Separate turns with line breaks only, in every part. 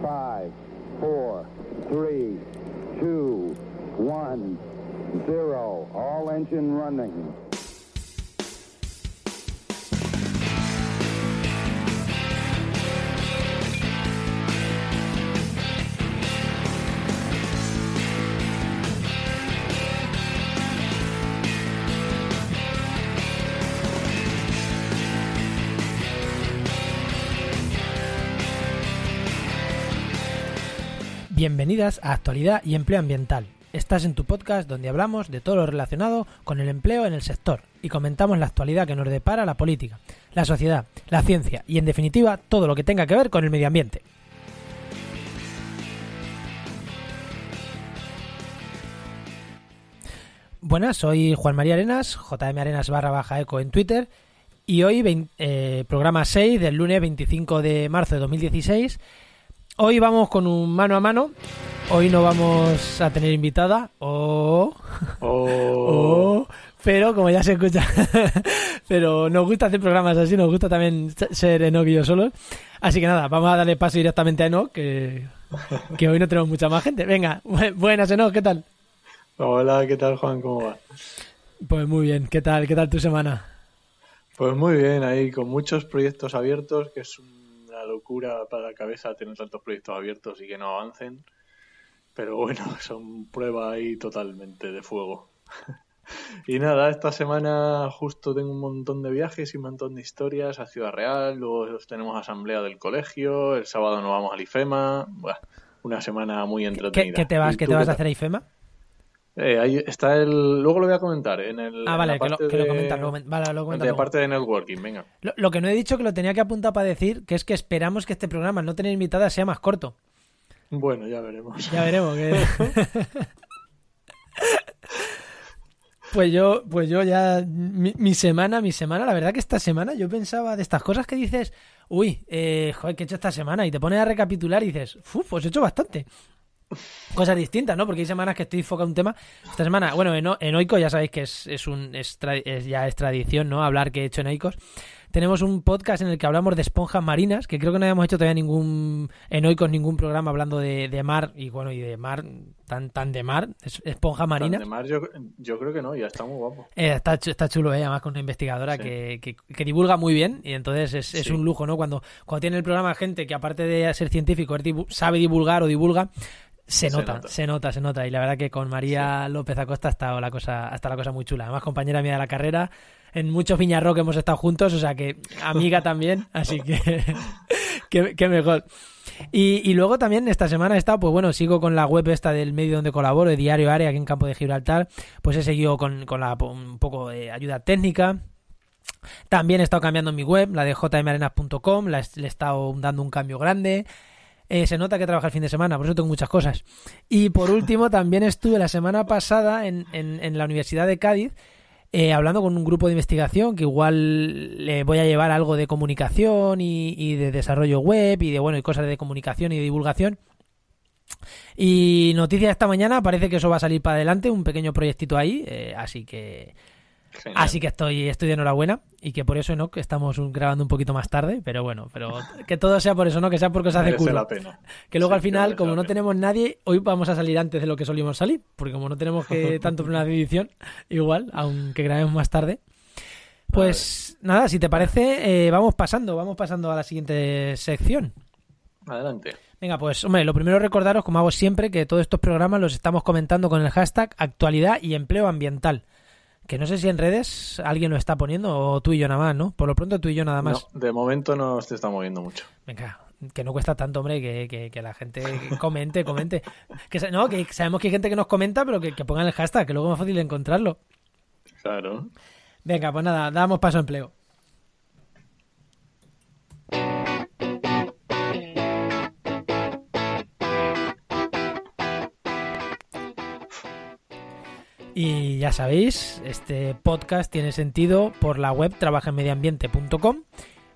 Five, four, three, two, one, zero. All engine running. Bienvenidas a Actualidad y Empleo Ambiental. Estás en tu podcast donde hablamos de todo lo relacionado con el empleo en el sector y comentamos la actualidad que nos depara la política, la sociedad, la ciencia y en definitiva todo lo que tenga que ver con el medio ambiente. Buenas, soy Juan María Arenas, JM Arenas barra baja eco en Twitter y hoy eh, programa 6 del lunes 25 de marzo de 2016 Hoy vamos con un mano a mano. Hoy no vamos a tener invitada. Oh. pero como ya se escucha, pero nos gusta hacer programas así, nos gusta también ser Enoch y yo solos. Así que nada, vamos a darle paso directamente a Enoch, que, que hoy no tenemos mucha más gente. Venga, buenas Enoch, ¿qué tal?
Hola, ¿qué tal Juan? ¿Cómo va?
Pues muy bien, ¿qué tal? ¿Qué tal tu semana?
Pues muy bien, ahí con muchos proyectos abiertos, que es un locura para la cabeza tener tantos proyectos abiertos y que no avancen. Pero bueno, son pruebas ahí totalmente de fuego. y nada, esta semana justo tengo un montón de viajes y un montón de historias a Ciudad Real, luego tenemos asamblea del colegio, el sábado nos vamos al IFEMA. una semana muy entretenida. ¿Qué, te vas, ¿qué te vas a hacer a IFEMA? Eh, ahí está el. Luego lo voy a comentar. En el, ah, vale, que lo, comentas. Lo,
vale, de
networking, venga.
Lo, que no he dicho que lo tenía que apuntar para decir, que es que esperamos que este programa, al no tener invitada, sea más corto.
Bueno, ya veremos. Ya veremos.
Pues yo, pues yo ya, mi, semana, mi semana, la verdad que esta semana yo pensaba de estas cosas que dices, uy, eh, joder, ¿qué he hecho esta semana? Y te pones a recapitular y dices, uff, pues he hecho bastante cosas distintas, ¿no? Porque hay semanas que estoy enfocado en un tema. Esta semana, bueno, en, en Oico ya sabéis que es, es un ya es tradición, ¿no? Hablar que he hecho en Oikos Tenemos un podcast en el que hablamos de esponjas marinas, que creo que no habíamos hecho todavía ningún en Oicos ningún programa hablando de, mar y bueno, y de mar tan tan de mar, esponjas marinas. de
mar yo, creo que no, ya está muy guapo.
Eh, está, chulo, eh, además con una investigadora que, divulga muy bien y entonces es, un lujo, ¿no? Cuando cuando tiene el programa gente que aparte de ser científico sabe divulgar o divulga se, nota, se nota, se nota. Y la verdad que con María López Acosta ha estado la cosa, la cosa muy chula. Además, compañera mía de la carrera, en muchos Viñarro que hemos estado juntos, o sea que amiga también, así que qué, mejor. Y, luego también esta semana he estado, pues bueno, sigo con la web esta del medio donde colaboro, de Diario Área, aquí en Campo de Gibraltar, pues he seguido con, la, un poco de ayuda técnica, también he estado cambiando mi web, la de jmarenas.com, le he estado dando un cambio grande. Eh, se nota que trabaja el fin de semana, por eso tengo muchas cosas. Y por último, también estuve la semana pasada en, la Universidad de Cádiz eh, hablando con un grupo de investigación que igual le voy a llevar algo de comunicación y, de desarrollo web y de bueno y cosas de comunicación y de divulgación. Y noticia esta mañana, parece que eso va a salir para adelante, un pequeño proyectito ahí, eh, así que Así que estoy, estoy de enhorabuena y que por eso no, que estamos grabando un poquito más tarde, pero bueno, pero que todo sea por eso, no que sea porque se hace culo. Que luego al final, como no tenemos nadie, hoy vamos a salir antes de lo que solíamos salir, porque como no tenemos que tanto una edición, igual, aunque grabemos más tarde. Pues nada, si te parece, eh, vamos pasando, vamos pasando a la siguiente sección. Adelante. Venga, pues hombre, lo primero recordaros, como hago siempre, que todos estos programas los estamos comentando con el hashtag actualidad y empleo ambiental que no sé si en redes alguien lo está poniendo o tú y yo nada más, ¿no? Por lo pronto tú y yo nada más.
No, de momento no se está moviendo mucho.
Venga, que no cuesta tanto, hombre, que, la gente comente, comente. que, no, que sabemos que hay gente que nos comenta, pero que, que pongan el hashtag, que luego es más fácil encontrarlo. Claro. Venga, pues nada, damos paso a empleo. Y ya sabéis, este podcast tiene sentido por la web trabajemediambiente.com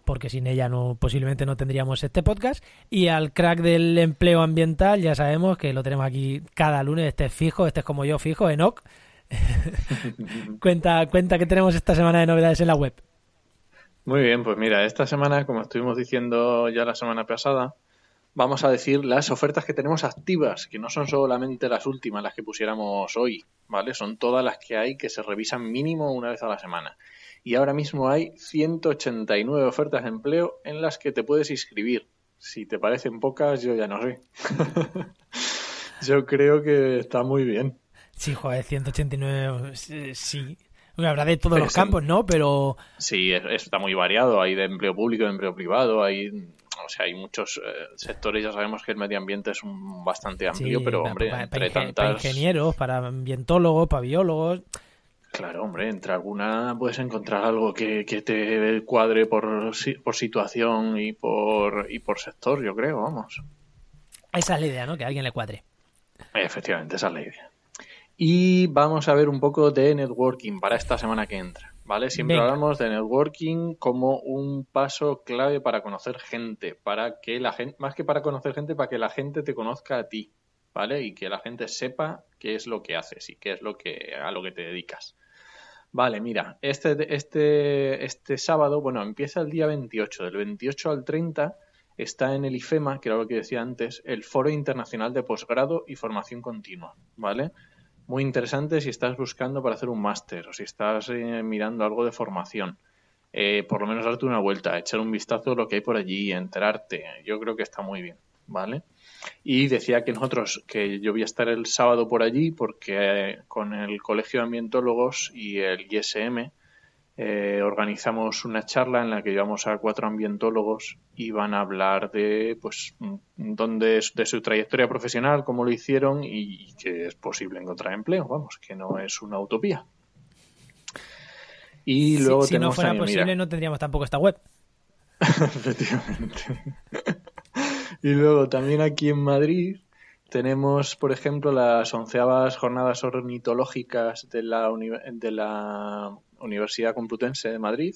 porque sin ella no posiblemente no tendríamos este podcast y al crack del empleo ambiental ya sabemos que lo tenemos aquí cada lunes este es fijo este es como yo fijo Enoch cuenta cuenta que tenemos esta semana de novedades en la web
muy bien pues mira esta semana como estuvimos diciendo ya la semana pasada vamos a decir, las ofertas que tenemos activas, que no son solamente las últimas, las que pusiéramos hoy, ¿vale? Son todas las que hay que se revisan mínimo una vez a la semana. Y ahora mismo hay 189 ofertas de empleo en las que te puedes inscribir. Si te parecen pocas, yo ya no sé. yo creo que está muy bien.
Sí, joder, 189, eh, sí. habrá de todos los campos, ¿no? Pero...
Sí, está muy variado. Hay de empleo público, de empleo privado, hay o sea, hay muchos eh, sectores, ya sabemos que el medio ambiente es un, bastante amplio, pero hombre, entre tantas...
ingenieros, para ambientólogos, para biólogos.
Claro, hombre, entre alguna puedes encontrar algo que, que te cuadre por, por situación y por, y por sector, yo creo, vamos.
Esa es la idea, ¿no? Que alguien le cuadre.
Efectivamente, esa es la idea. Y vamos a ver un poco
de networking
para esta semana que entra. ¿vale? Siempre hablamos de networking como un paso clave para conocer gente, para que la gente, más que para conocer gente, para que la gente te conozca a ti, ¿vale? Y que la gente sepa qué es lo que haces y qué es lo que a lo que te dedicas. Vale, mira, este, este, este sábado, bueno, empieza el día 28, del 28 al 30 está en el IFEMA, que era lo que decía antes, el Foro Internacional de Posgrado y Formación Continua, ¿vale? muy interesante si estás buscando para hacer un máster o si estás eh, mirando algo de formación. Eh, por lo menos darte una vuelta, echar un vistazo a lo que hay por allí, enterarte. Yo creo que está muy bien, ¿vale? Y decía que nosotros, que yo voy a estar el sábado por allí porque eh, con el Colegio de Ambientólogos y el ISM eh, organizamos una charla en la que llevamos a cuatro ambientólogos y van a hablar de pues dónde de su trayectoria profesional, cómo lo hicieron y que es posible encontrar empleo, vamos, que no es una utopía. Y luego si, no fuera posible
no tendríamos tampoco esta web. Efectivamente.
y luego también aquí en Madrid tenemos, por ejemplo, las onceavas jornadas ornitológicas de la, de la Universidad Complutense de Madrid.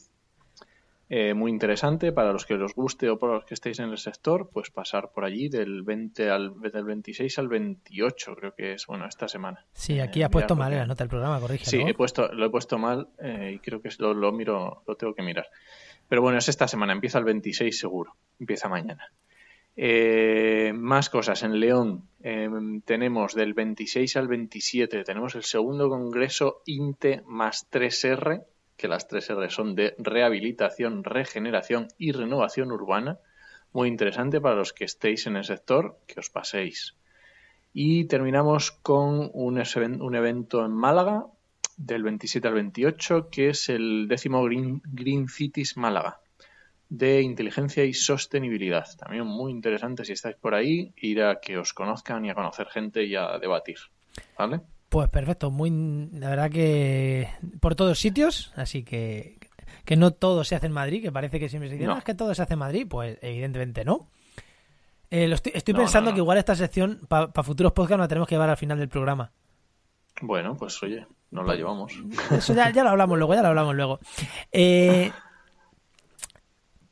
Eh, muy interesante para los que os guste o para los que estéis en el sector, pues pasar por allí del 20 al del 26 al 28, creo que es bueno esta semana.
Sí, aquí eh, ha puesto mal eh, la nota del programa, corrige. Sí, he
puesto, lo he puesto mal y creo que lo, lo miro, lo tengo que mirar. Pero bueno, es esta semana, empieza el 26 seguro, empieza mañana. Eh, más cosas. En León em, tenemos del 26 al 27, tenemos el segundo Congreso INTE más 3R, que las 3R son de rehabilitación, regeneración y renovación urbana. Muy interesante para los que estéis en el sector, que os paséis. Y terminamos con un, evento en Málaga del 27 al 28, que es el décimo Green Cities Málaga de inteligencia y sostenibilidad. También muy interesante si estáis por ahí, ir a que os conozcan y a conocer gente y a debatir. ¿Vale?
Pues perfecto, muy la verdad que por todos sitios, así que que no todo se hace en Madrid, que parece que siempre se dice, no. es que todo se hace en Madrid, pues evidentemente no. Eh, estoy, pensando que igual esta sección para futuros podcasts la tenemos que llevar al final del programa. Bueno, pues oye,
nos la llevamos.
Eso ya, ya lo hablamos luego, ya lo hablamos luego. Eh,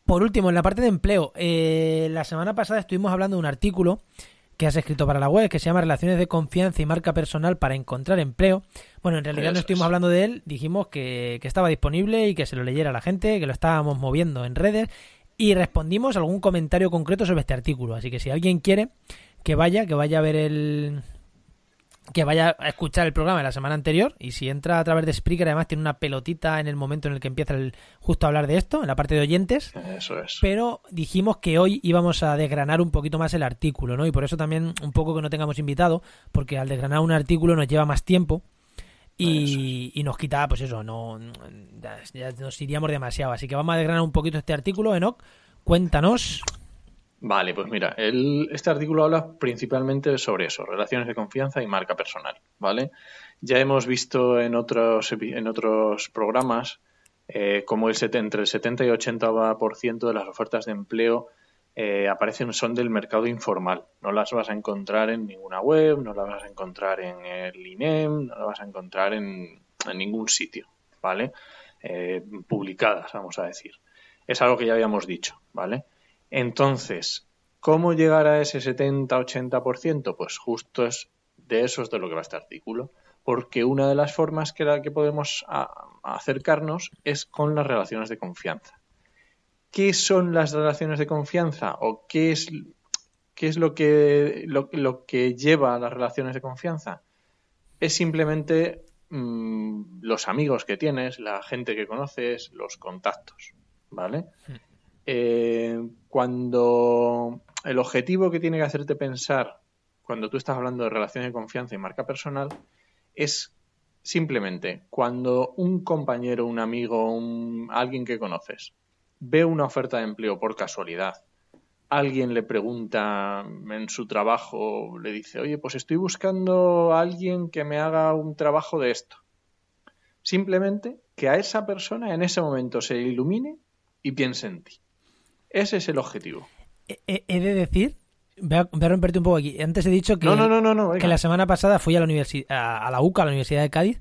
por último, en la parte de empleo, eh, la semana pasada estuvimos hablando de un artículo que has escrito para la web que se llama Relaciones de confianza y marca personal para encontrar empleo. Bueno, en realidad no estuvimos hablando de él, dijimos que, estaba disponible y que se lo leyera la gente, que lo estábamos moviendo en redes y respondimos algún comentario concreto sobre este artículo. Así que si alguien quiere que vaya, que vaya a ver el, que vaya a escuchar el programa de la semana anterior y si entra a través de Spreaker además tiene una pelotita en el momento en el que empieza el, justo a hablar de esto, en la parte de oyentes.
Eso es.
Pero dijimos que hoy íbamos a desgranar un poquito más el artículo, ¿no? Y por eso también un poco que no tengamos invitado, porque al desgranar un artículo nos lleva más tiempo y, nos quita, pues eso, no ya nos iríamos demasiado. Así que vamos a desgranar un poquito este artículo, Enoch. Cuéntanos
Vale, pues mira, este artículo habla principalmente sobre eso, relaciones de confianza y marca personal, ¿vale? Ya hemos visto en otros, en otros programas eh, como el, entre el 70 y 80% de las ofertas de empleo eh, aparecen son del mercado informal. No las vas a encontrar en ninguna web, no las vas a encontrar en el INEM, no las vas a encontrar en, en ningún sitio, ¿vale? Eh, publicadas, vamos a decir. Es algo que ya habíamos dicho, ¿vale? Entonces, ¿cómo llegar a ese 70-80%? Pues justo es de eso es de lo que va este artículo, porque una de las formas que, la que podemos acercarnos es con las relaciones de confianza. ¿Qué son las relaciones de confianza o qué es, qué es lo, que, lo, que lleva a las relaciones de confianza? Es simplemente mm, los amigos que tienes, la gente que conoces, los contactos, ¿vale? Hmm. Eh, cuando el objetivo que tiene que hacerte pensar cuando tú estás hablando de relaciones de confianza y marca personal es simplemente cuando un compañero, un amigo, alguien que conoces ve una oferta de empleo por casualidad, alguien le pregunta en su trabajo, le dice, oye, pues estoy buscando a alguien que me haga un trabajo de esto. Simplemente que a esa persona en ese momento se ilumine
y piense en ti. Ese es el objetivo. He, de decir, voy a, romperte un poco aquí. Antes he dicho que, no, no, que la semana pasada fui a la, a la UCA, a la Universidad de Cádiz.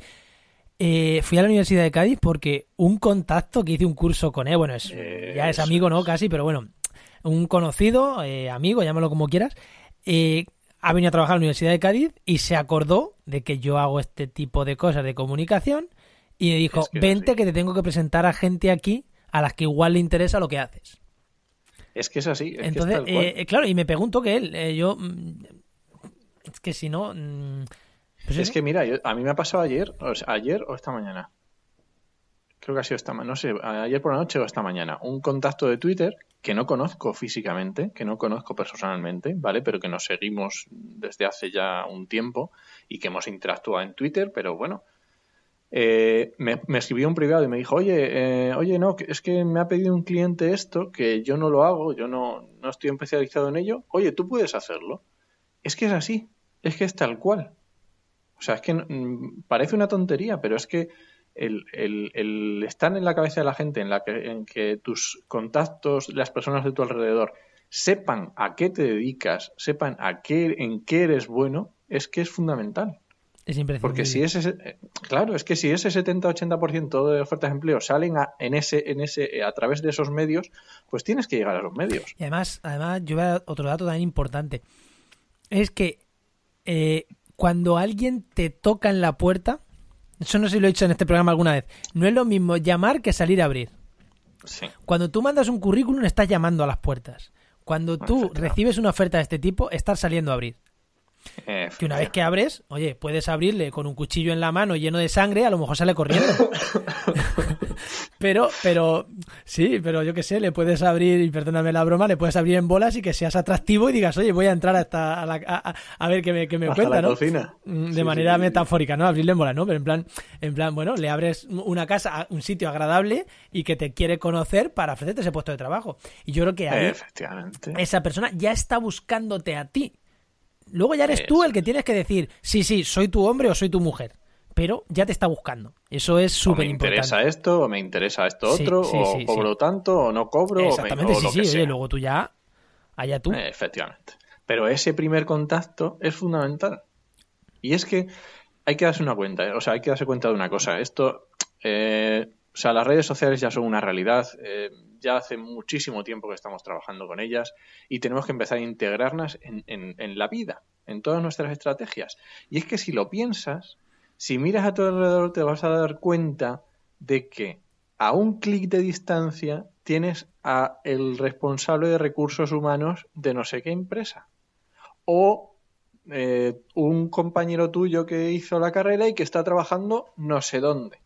Eh, fui a la Universidad de Cádiz porque un contacto que hice un curso con él, bueno, es, eh, ya es amigo, ¿no? Casi, pero bueno, un conocido, eh, amigo, llámalo como quieras, ha venido a trabajar a la Universidad de Cádiz y se acordó de que yo hago este tipo de cosas de comunicación y me dijo, vente que te tengo que presentar a gente aquí a las que igual le interesa lo que haces.
Es que es así. Entonces, eh,
claro, y me pregunto que él, eh, yo... Mm, es que si no... Mm, pues es
que mira, a mí me ha pasado ayer, o ayer o esta mañana. Creo que ha sido esta mañana, no sé, ayer por la noche o esta mañana. Un contacto de Twitter que no conozco físicamente, que no conozco personalmente, ¿vale? Pero que nos seguimos desde hace ya un tiempo y que hemos interactuado en Twitter, pero bueno, eh, me, escribió un privado y me dijo, oye, eh, oye, no, es que me ha pedido un cliente esto, que yo no lo hago, yo no, no estoy especializado en ello, oye, tú puedes hacerlo. Es que es así, es que es tal cual. O sea, es que mm, parece una tontería, pero es que el, el, estar en la cabeza de la gente, en, la que, en que tus contactos, las personas de tu alrededor, sepan a qué te dedicas, sepan a qué, en qué eres bueno, es que es fundamental. Porque si ese, eh, claro, es que si ese 70-80% de ofertas de empleo salen a, en ese, en ese, eh, a través de esos medios, pues tienes que llegar a los medios.
Y además, además yo voy otro dato también importante. Es que eh, cuando alguien te toca en la puerta, eso no sé si lo he dicho en este programa alguna vez, no es lo mismo llamar que salir a abrir. Cuando tú mandas un currículum, estás llamando a las puertas. Cuando tú recibes una oferta de este tipo, estás saliendo a abrir. Eh, que una vez que abres, oye, puedes abrirle con un cuchillo en la mano lleno de sangre, a lo mejor sale corriendo. pero, pero, sí, pero yo que sé, le puedes abrir, y perdóname la broma, le puedes abrir en bolas y que seas atractivo y digas, oye, voy a entrar hasta a, ver qué me, cuenta, ¿no?
Mm, de manera
metafórica, ¿no? Abrirle en bolas, ¿no? Pero en plan, en plan, bueno, le abres una casa, un sitio agradable y que te quiere conocer para ofrecerte ese puesto de trabajo. Y yo creo que ahí,
Efectivamente.
esa persona ya está buscándote a ti Luego ya eres eh, tú el que tienes que decir, sí, sí, soy tu hombre o soy tu mujer. Pero ya te está buscando. Eso es súper importante. Me interesa
esto, o me interesa esto otro, o cobro tanto, o no cobro. Exactamente, sí, sí.
luego tú ya, allá tú. Eh,
efectivamente. Pero ese primer contacto es fundamental. Y es que hay que darse una cuenta, eh. o sea, hay que darse cuenta de una cosa. Esto, o sea, las redes sociales ya son una realidad ya hace muchísimo tiempo que estamos trabajando con ellas y tenemos que empezar a integrarlas en, la vida, en todas nuestras estrategias. Y es que si lo piensas, si miras a tu alrededor te vas a dar cuenta de que a un clic de distancia tienes a el responsable de recursos humanos de no sé qué empresa o eh, un compañero tuyo que hizo la carrera y que está trabajando no sé dónde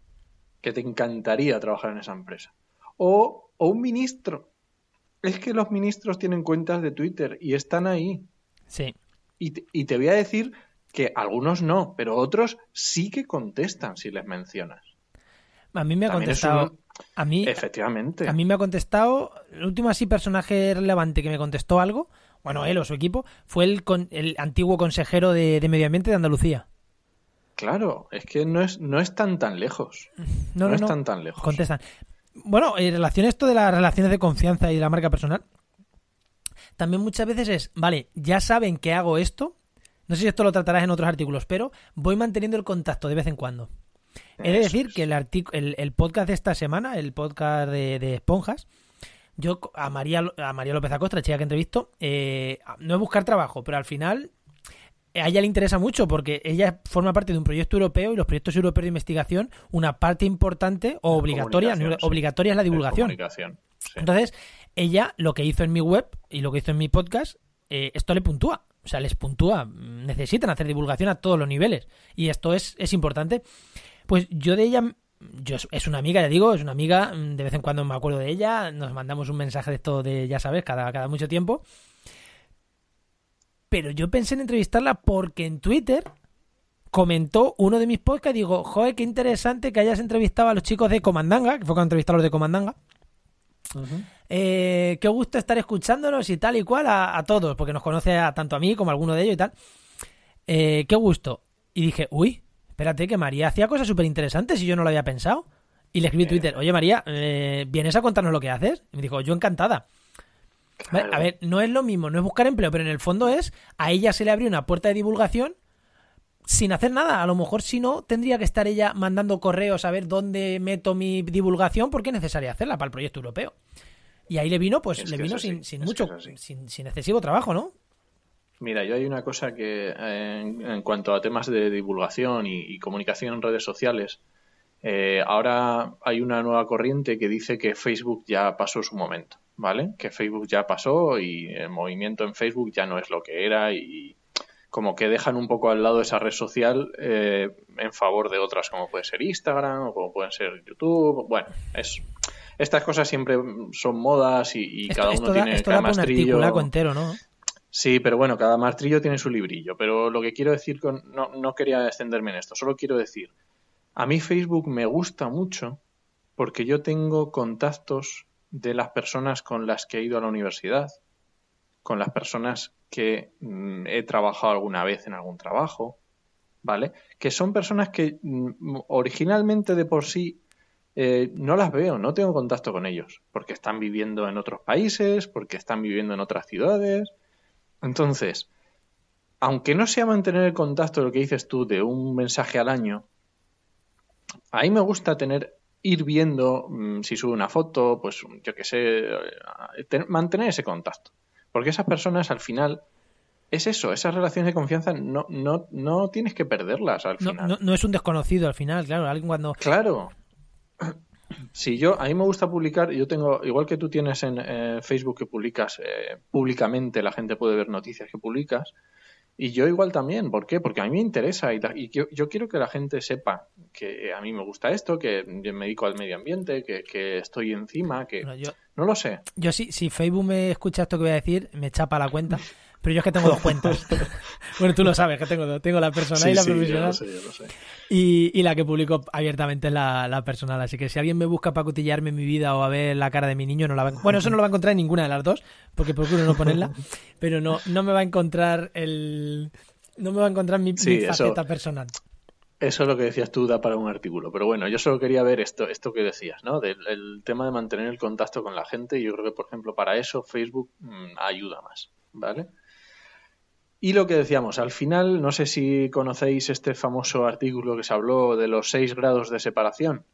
que te encantaría trabajar en esa empresa o o un ministro. Es que los ministros tienen cuentas de Twitter y están ahí. Sí. Y te, voy a decir que algunos no, pero otros sí que contestan si les mencionas.
A mí me ha contestado. A mí,
Efectivamente.
A mí me ha contestado. El último así personaje relevante que me contestó algo, bueno, él o su equipo, fue el, con, el antiguo consejero de, Medio Ambiente de Andalucía.
Claro, es que no, es, no
están tan lejos. No, están tan lejos. Contestan bueno, en relación a esto de las relaciones de confianza y de la marca personal, también muchas veces es, vale, ya saben que hago esto, no sé si esto lo tratarás en otros artículos, pero voy manteniendo el contacto de vez en cuando. Es de decir que el, el, podcast de esta semana, el podcast de, esponjas, yo a María, a María López Acosta, chica que entrevisto, eh, no es buscar trabajo, pero al final a ella le interesa mucho porque ella forma parte de un proyecto europeo y los proyectos europeos de investigación, una parte importante o obligatoria, obligatoria es la divulgación. Entonces, ella lo que hizo en mi web y lo que hizo en mi podcast, eh, esto le puntúa. O sea, les puntúa. Necesitan hacer divulgación a todos los niveles. Y esto es, es importante. Pues yo de ella yo, es una amiga, ya digo, es una amiga, mm, de vez en cuando me acuerdo de ella, nos mandamos un mensaje de esto de, ya sabes, cada, cada mucho tiempo pero yo pensé en entrevistarla porque en Twitter comentó uno de mis podcasts, digo, joder, qué interesante que hayas entrevistado a los chicos de Comandanga, que fue cuando entrevistaron a los de Comandanga. Eh, qué gusto estar escuchándonos y tal y cual a, todos, porque nos conoce a, tanto a mí como a alguno de ellos y tal. Eh, qué gusto. Y dije, uy, espérate, que María hacía cosas súper interesantes y yo no lo había pensado. Y le escribí en eh. Twitter, oye María, ¿vienes a contarnos lo que haces? Y me dijo, yo encantada. A ver, no es lo mismo, no es buscar empleo, pero en el fondo es, a ella se le abrió una puerta de divulgación sin hacer nada. A lo mejor si no, tendría que estar ella mandando correos a ver dónde meto mi divulgación porque es necesaria hacerla para el proyecto europeo. Y ahí le vino, pues le vino sin, mucho, sin, excesivo trabajo, ¿no? Mira,
yo hay una cosa que en, cuanto a temas de divulgación y, comunicación en redes sociales, eh, ahora hay una nueva corriente que dice que Facebook ya pasó su momento. ¿vale? Que Facebook ya pasó y el movimiento en Facebook ya no es lo que era y como que dejan un poco al lado esa red social eh, en favor de otras como puede ser Instagram o como pueden ser YouTube. Bueno, es estas cosas siempre son modas y, cada uno tiene su mastrillo. entero, ¿no? Sí, pero bueno, cada mastrillo tiene su librillo. Pero lo que quiero decir con. No, no quería extenderme en esto, solo quiero decir. A mí Facebook me gusta mucho porque yo tengo contactos de las personas con las que he ido a la universidad, con las personas que mm, he trabajado alguna vez en algún trabajo, ¿vale? Que son personas que mm, originalmente de por sí eh, no las veo, no tengo contacto con ellos, porque están viviendo en otros países, porque están viviendo en otras ciudades. Entonces, aunque no sea mantener el contacto, lo que dices tú, de un mensaje al año, a mí me gusta tener ir viendo mm, si sube una foto, pues yo qué sé, eh, mantener ese contacto. Porque esas personas al final es eso, esas relaciones de confianza no, no, no tienes que perderlas al
final. No, es un desconocido al final, claro, alguien cuando...
Claro. Si yo, a mí me gusta publicar, yo tengo, igual que tú tienes en eh, Facebook que publicas eh, públicamente, la gente puede ver noticias que publicas, y yo igual también, ¿por qué? Porque a mí me interesa y, y yo, quiero que la gente sepa que a mí me gusta esto, que me dedico al medio ambiente, que, estoy encima, que... no lo sé.
Yo sí, si, si Facebook me escucha esto que voy a decir, me chapa la cuenta. Pero yo es que tengo dos cuentas. bueno, tú lo sabes, que tengo Tengo la personal y la profesional. sé. Y, la que publico abiertamente es la, la, personal. Así que si alguien me busca para cotillarme mi vida o a ver la cara de mi niño, no la va Bueno, eso no lo va a encontrar en ninguna de las dos, porque procuro no ponerla. pero no, no me va a encontrar el. No me va a encontrar mi, faceta personal.
Eso es lo que decías tú, da para un artículo. Pero bueno, yo solo quería ver esto, esto que decías, ¿no? Del el tema de mantener el contacto con la gente. y Yo creo que, por ejemplo, para eso Facebook mm, ayuda más, ¿vale? Y lo que decíamos, al final, no sé si conocéis este famoso artículo que se habló de los seis grados de separación,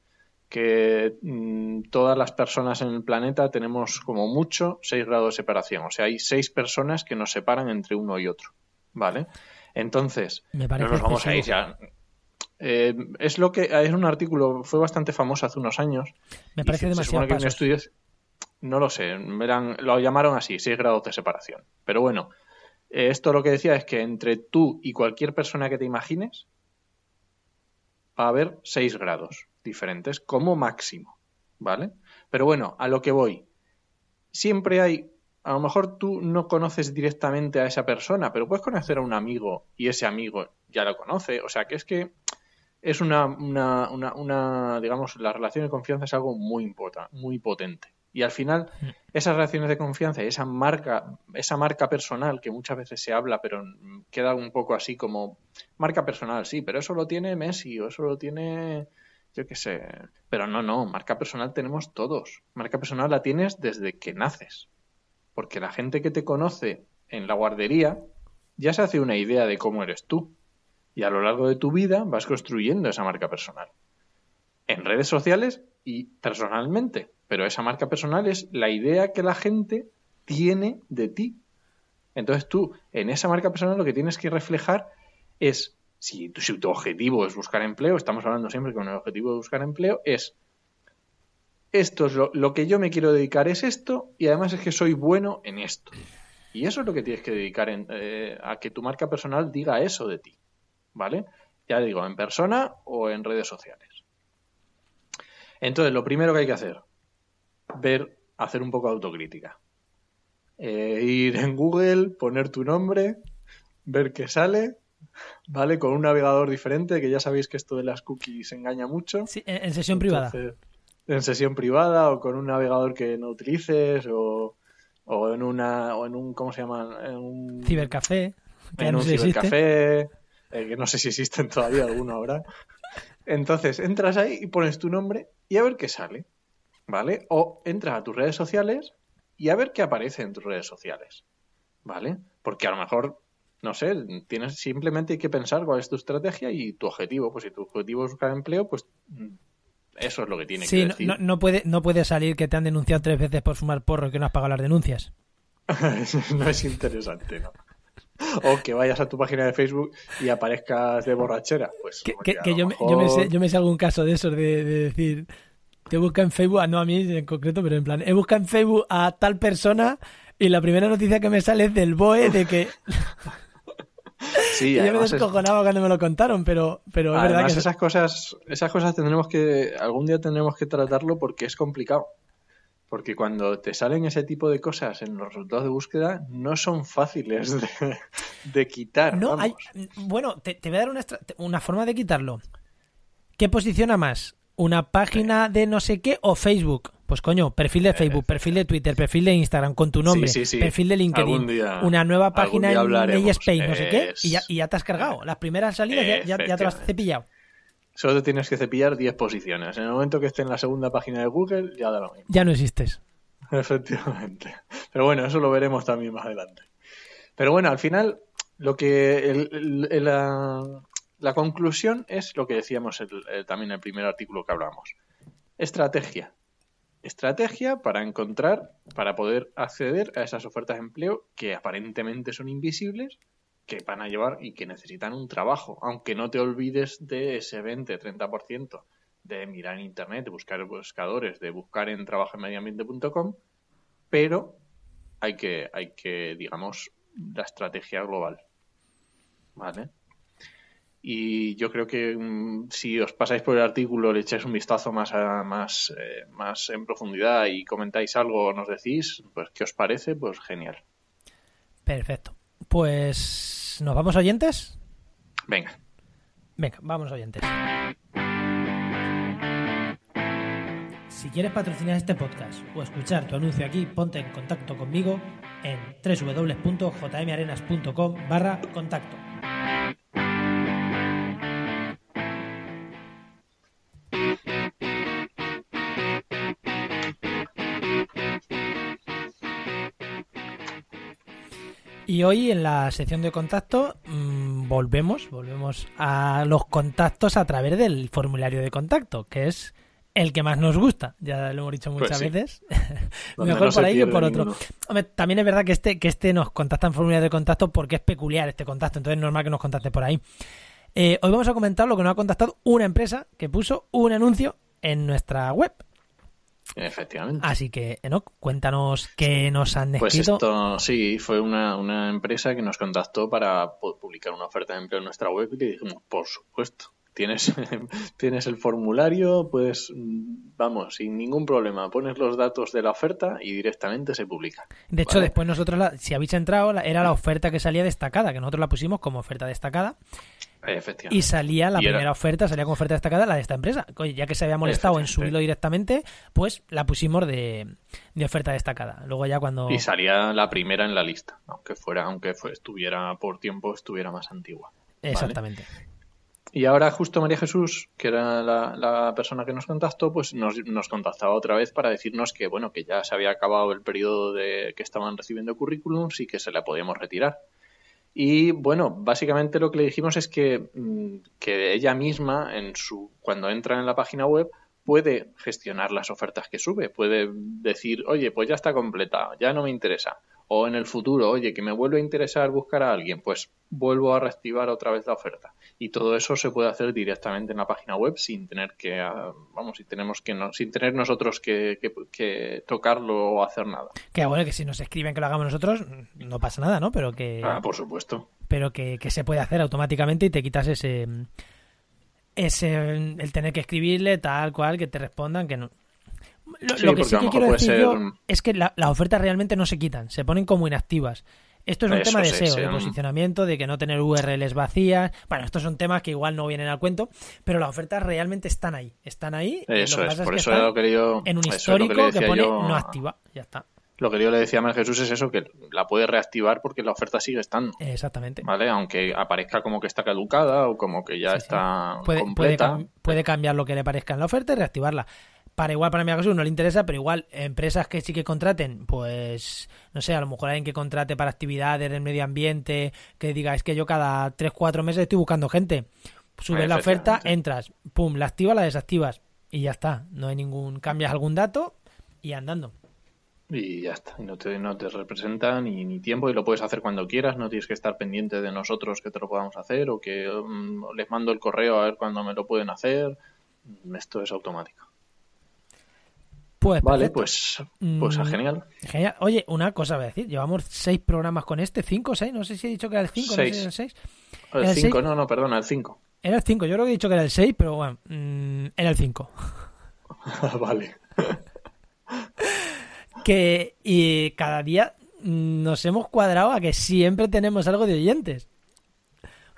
que mm, todas las personas en el planeta tenemos como mucho seis grados de separación, o sea, hay seis personas que nos separan entre uno y otro, ¿vale? Entonces, nos vamos a ir ya. Eh, es lo que es un artículo fue bastante famoso hace unos años.
Me parece demasiado.
no lo sé, lo llamaron así, seis grados de separación. Pero bueno, eh, esto lo que decía es que entre tú y cualquier persona que te imagines va a haber seis grados diferentes como máximo, ¿vale? Pero bueno, a lo que voy. Siempre hay, a lo mejor tú no conoces directamente a esa persona, pero puedes conocer a un amigo y ese amigo ya lo conoce. O sea que es que es una, una, una, una digamos, la relación de confianza es algo muy, importa muy potente. Y al final, mm. esas relaciones de confianza y esa marca, esa marca personal que muchas veces se habla, pero queda un poco así como marca personal, sí, pero eso lo tiene Messi o eso lo tiene yo qué sé. Pero no, no, marca personal tenemos todos. Marca personal la tienes desde que naces. Porque la gente que te conoce en la guardería ya se hace una idea de cómo eres tú. Y a lo largo de tu vida vas construyendo esa marca personal. En redes sociales y personalmente, pero esa marca personal es la idea que la gente tiene de ti. Entonces tú, en esa marca personal lo que tienes que reflejar es, si tu, objetivo es buscar empleo, estamos hablando siempre con el objetivo de buscar empleo es, esto es lo, que yo me quiero dedicar es esto y además es que soy bueno en esto. Y eso es lo que tienes que dedicar eh, a que tu marca personal diga eso de ti, ¿vale? Ya digo, en persona o en redes sociales. Entonces, lo primero que hay que hacer, ver, hacer un poco de autocrítica. Eh, ir en Google, poner tu nombre, ver qué sale, ¿vale? Con un navegador diferente, que ya sabéis que esto de las cookies engaña
mucho. en sesión privada.
En sesión privada o con un navegador que no utilices o, en una o en un ¿cómo se llama? En un
cibercafé. Que cibercafé,
eh, que no sé si existen todavía alguno ahora. Entonces entras ahí y pones tu nombre y a ver qué sale, ¿vale? O entras a tus redes sociales y a ver qué aparece en tus redes sociales, ¿vale? Porque a lo mejor, no sé, tienes simplemente hay que pensar cuál es tu estrategia y tu objetivo. Pues si tu objetivo es buscar empleo, pues mm, eso es lo que tiene que no, decir. No,
no, puede, no puede salir que te han denunciado tres veces por fumar porro y que no has pagado las denuncias. no es interesante, ¿no?
o que vayas a tu página de Facebook y aparezcas de borrachera. Pues, que, yo, me, sé, yo, me
algún caso de eso, de, decir, te busca en Facebook, ah, no a mí en concreto, pero en plan, he buscado en Facebook a tal persona y la primera noticia que me sale es del BOE de que... Sí, yo me descojonaba cuando me lo contaron, pero, pero es verdad que... esas cosas, esas
cosas tendremos que, algún día tendremos que tratarlo porque es complicado. Porque cuando te salen ese tipo de cosas en los resultados de búsqueda, no son fáciles de,
quitar. No, bueno, te, voy a dar una, forma de quitarlo. ¿Qué posiciona más? ¿Una página de no sé qué o Facebook? Pues coño, perfil de eh, Facebook, eh, perfil de eh. Twitter, perfil de Instagram con tu nombre, perfil de LinkedIn, una nueva página en Spain, no sé qué, y ya, te has cargado. Las primeras salidas ya, te las has cepillado.
Solo te tienes que cepillar 10 posiciones. En el momento que esté en la segunda página de Google, ya da lo mismo.
Ya no existes. Efectivamente.
Pero bueno, eso lo veremos también más adelante. Pero bueno, al final, lo que la, la, conclusión es lo que decíamos eh, también en el primer artículo que hablamos. Estrategia. Estrategia para encontrar, para poder acceder a esas ofertas de empleo que aparentemente son invisibles, que van a llevar y que necesitan un trabajo, aunque no te olvides de ese 20-30% de mirar en internet, de buscar buscadores, de buscar en trabajoenmedioambiente.com, pero hay que, hay que, digamos, la estrategia global. ¿Vale? Y yo creo que mm, si os pasáis por el artículo, le echáis un vistazo más, más, eh, más en profundidad y comentáis algo o nos decís, pues qué os parece, pues genial.
Perfecto. Pues nos vamos oyentes. Venga. Venga, vamos oyentes. Si quieres patrocinar este podcast o escuchar tu anuncio aquí, ponte en contacto conmigo en www.jmarenas.com barra contacto. Y hoy en la sección de contacto mm, volvemos, volvemos a los contactos a través del formulario de contacto, que es el que más nos gusta, ya lo hemos dicho muchas pues veces. Mejor por ahí que por otro. también es verdad que este, que este nos contacta en formulario de contacto porque es peculiar este contacto, entonces es normal que nos contacte por ahí. Eh, hoy vamos a comentar lo que nos ha contactado una empresa que puso un anuncio en nuestra web, Efectivamente. Así que, Enoch, cuéntanos qué nos han
pues escrito. Pues esto, sí, fue una, una empresa que nos contactó para publicar una oferta de empleo en nuestra web y le dijimos, por supuesto. Tienes, tienes el formulario, pues vamos, sin ningún problema, pones los datos de la oferta y directamente se publica.
De hecho, después nosotros, la, si habéis entrado, era la oferta que salía destacada, que nosotros la pusimos como oferta destacada.
Y salía la primera
oferta, salía como oferta destacada la de esta empresa. ya que se había molestado en subirlo directamente, pues la pusimos de, oferta destacada. Luego ya cuando. Y
salía la primera en la lista, aunque fuera, aunque estuviera por tiempo, estuviera más antigua.
Exactamente.
Y ahora justo María Jesús, que era la, persona que nos contactó, pues nos, contactaba otra vez para decirnos que bueno, que ya se había acabado el periodo de que estaban recibiendo currículums y que se la podíamos retirar. Y bueno, básicamente lo que le dijimos es que, mm, que ella misma, en su, cuando entra en la página web, puede gestionar las ofertas que sube, puede decir, oye, pues ya está completa, ya no me interesa o en el futuro, oye, que me vuelve a interesar buscar a alguien, pues vuelvo a reactivar otra vez la oferta. Y todo eso se puede hacer directamente en la página web sin tener que, ah, vamos, sin, tenemos que no, sin tener nosotros que, tocarlo o hacer nada.
Que bueno, que si nos escriben que lo hagamos nosotros, no pasa nada, ¿no? Pero que... Ah, por supuesto. Pero que, que se puede hacer automáticamente y te quitas ese... ese el tener que escribirle tal cual, que te respondan, que no... Lo, que sí que quiero decir es que la, las ofertas realmente no se quitan, se ponen como inactivas. Esto es un tema de SEO, de posicionamiento, de que no tener URLs vacías. Bueno, estos son temas que igual no vienen al cuento, pero las ofertas realmente están ahí. Están ahí. Eso es, En un histórico que, pone no activa. Ya está.
Lo que yo le decía a Mar Jesús es eso, que la puede reactivar porque la oferta sigue estando.
Exactamente.
¿Vale? Aunque aparezca como que está caducada o como que ya está completa.
puede, cambiar lo que le parezca en la oferta y reactivarla para igual para mí no le interesa, pero igual empresas que sí que contraten, pues no sé, a lo mejor alguien que contrate para actividades del medio ambiente, que diga, es que yo cada 3, 4 meses estoy buscando gente. Subes la oferta, entras, pum, la activas, la desactivas y ya está, no hay ningún cambias algún dato y andando.
Y ya está, no te, no te representa ni, tiempo y lo puedes hacer cuando quieras, no tienes que estar pendiente de nosotros que te lo podamos hacer o que mm, les mando el correo a ver cuándo me lo pueden hacer. Esto es automático. Pues, vale, pues, pues mm, genial.
Oye, una cosa voy a decir. Llevamos seis programas con este. ¿Cinco seis? No sé si he dicho que era el cinco. Seis. el seis. El, cinco,
no, no, perdona, el cinco.
Era el cinco. Yo creo que he dicho que era el seis, pero bueno, mm, era el cinco.
vale.
que y cada día mm, nos hemos cuadrado a que siempre tenemos algo de oyentes.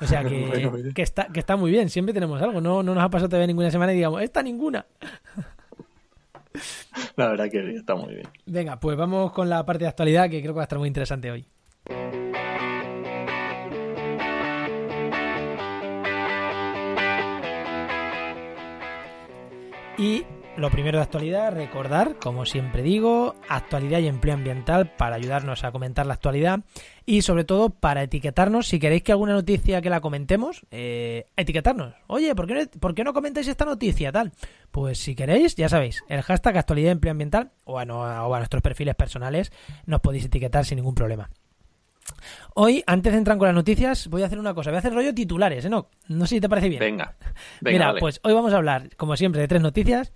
O sea que, está, muy bien, siempre tenemos algo. No, no nos ha pasado todavía ninguna semana y digamos, esta ninguna.
La verdad que está muy bien.
Venga, pues vamos con la parte de actualidad que creo que va a estar muy interesante hoy. Y lo primero de actualidad, recordar, como siempre digo, actualidad y empleo ambiental para ayudarnos a comentar la actualidad y sobre todo para etiquetarnos. Si queréis que alguna noticia que la comentemos, eh, etiquetarnos. Oye, ¿por qué, no, comentáis esta noticia tal? Pues si queréis, ya sabéis, el hashtag actualidad y empleo ambiental o a nuestros perfiles personales nos podéis etiquetar sin ningún problema. Hoy, antes de entrar con las noticias, voy a hacer una cosa. Voy a hacer rollo titulares, ¿eh? No, no sé si te parece bien. Venga. Mira, pues hoy vamos a hablar, como siempre, de tres noticias.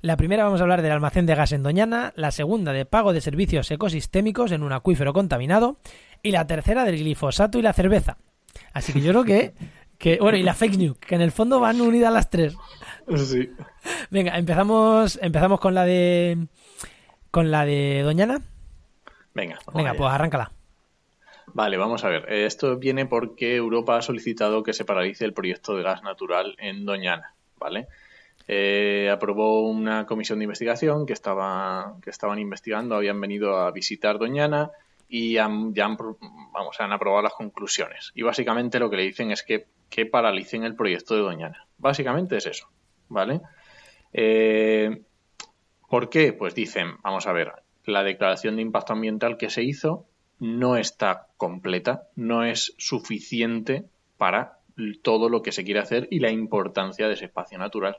La primera vamos a hablar del almacén de gas en Doñana, la segunda de pago de servicios ecosistémicos en un acuífero contaminado y la tercera del glifosato y la cerveza. Así que yo creo que, que bueno, y la fake news, que en el fondo van unidas las tres. Sí. Venga, empezamos, empezamos con la de con la de Doñana.
Venga, venga, pues arráncala. Vale, vamos a ver. Eh, esto viene porque Europa ha solicitado que se paralice el proyecto de gas natural en Doñana, ¿vale? Eh, aprobó una comisión de investigación que, estaba, que estaban investigando, habían venido a visitar Doñana y ya han, vamos, han aprobado las conclusiones. Y básicamente lo que le dicen es que, que paralicen el proyecto de Doñana. Básicamente es eso, ¿vale? Eh, ¿Por qué? Pues dicen, vamos a ver, la declaración de impacto ambiental que se hizo no está completa, no es suficiente para todo lo que se quiere hacer y la importancia de ese espacio natural.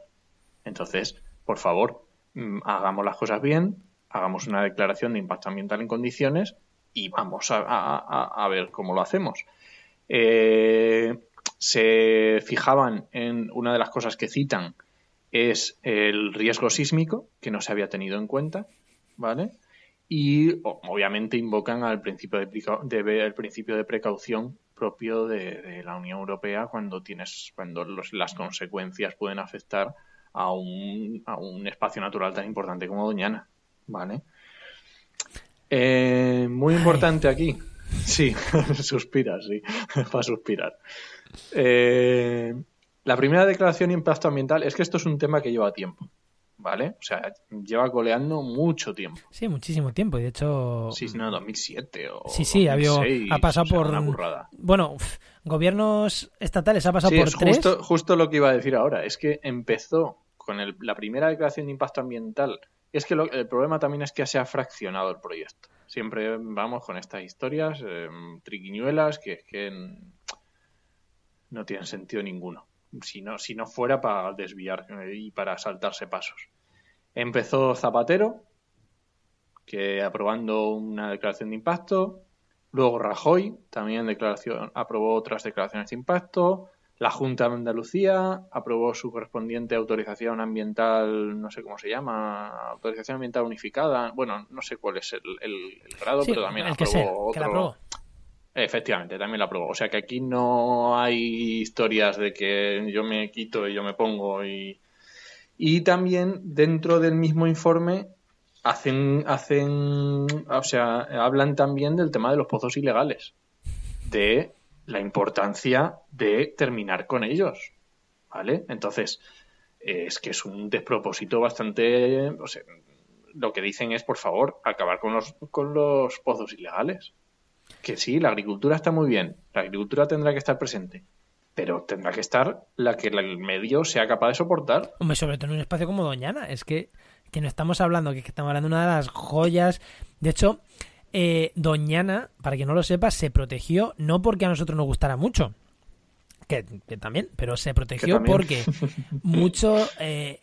Entonces, por favor, mm, hagamos las cosas bien, hagamos una declaración de impacto ambiental en condiciones y vamos a, ver cómo lo hacemos. Eh, se fijaban en una de las cosas que citan es el riesgo sísmico, que no se había tenido en cuenta, ¿vale? y obviamente invocan al principio de, de el principio de precaución propio de, la Unión Europea cuando tienes cuando las consecuencias pueden afectar a un, a un, espacio natural tan importante como Doñana vale eh, muy importante aquí sí suspiras sí va suspirar eh, la primera declaración de impacto ambiental es que esto es un tema que lleva tiempo ¿vale? O sea, lleva goleando mucho tiempo.
Sí, muchísimo tiempo. Y de hecho. Sí,
no, 2007 o. Sí, sí, ha, pasado por. Una
Bueno, gobiernos estatales ha pasado por Justo,
justo lo que iba a decir ahora. Es que empezó con la primera declaración de impacto ambiental. Es que el problema también es que se ha fraccionado el proyecto. Siempre vamos con estas historias eh, triquiñuelas que es que no tienen sentido ninguno si no, si no fuera para desviar eh, y para saltarse pasos. Empezó Zapatero, que aprobando una declaración de impacto, luego Rajoy también declaración, aprobó otras declaraciones de impacto, la Junta de Andalucía aprobó su correspondiente autorización ambiental, no sé cómo se llama, autorización ambiental unificada, bueno, no sé cuál es el, grado, pero también aprobó, aprobó Efectivamente, también lo apruebo. O sea que aquí no hay historias de que yo me quito y yo me pongo y... Y también dentro del mismo informe hacen, hacen, o sea, hablan también del tema de los pozos ilegales, de la importancia de terminar con ellos, ¿vale? Entonces, eh, es que es un despropósito bastante, o lo que dicen es, por favor, acabar con los, con los pozos ilegales que sí, la agricultura está muy bien, la agricultura tendrá que estar presente, pero tendrá que estar la que el medio sea capaz de soportar.
Hombre, sobre todo en un espacio como Doñana, es que, que no estamos hablando, que estamos hablando de una de las joyas. De hecho, eh, Doñana, para que no lo sepa, se protegió no porque a nosotros nos gustara mucho, que, también, pero se protegió porque mucho eh,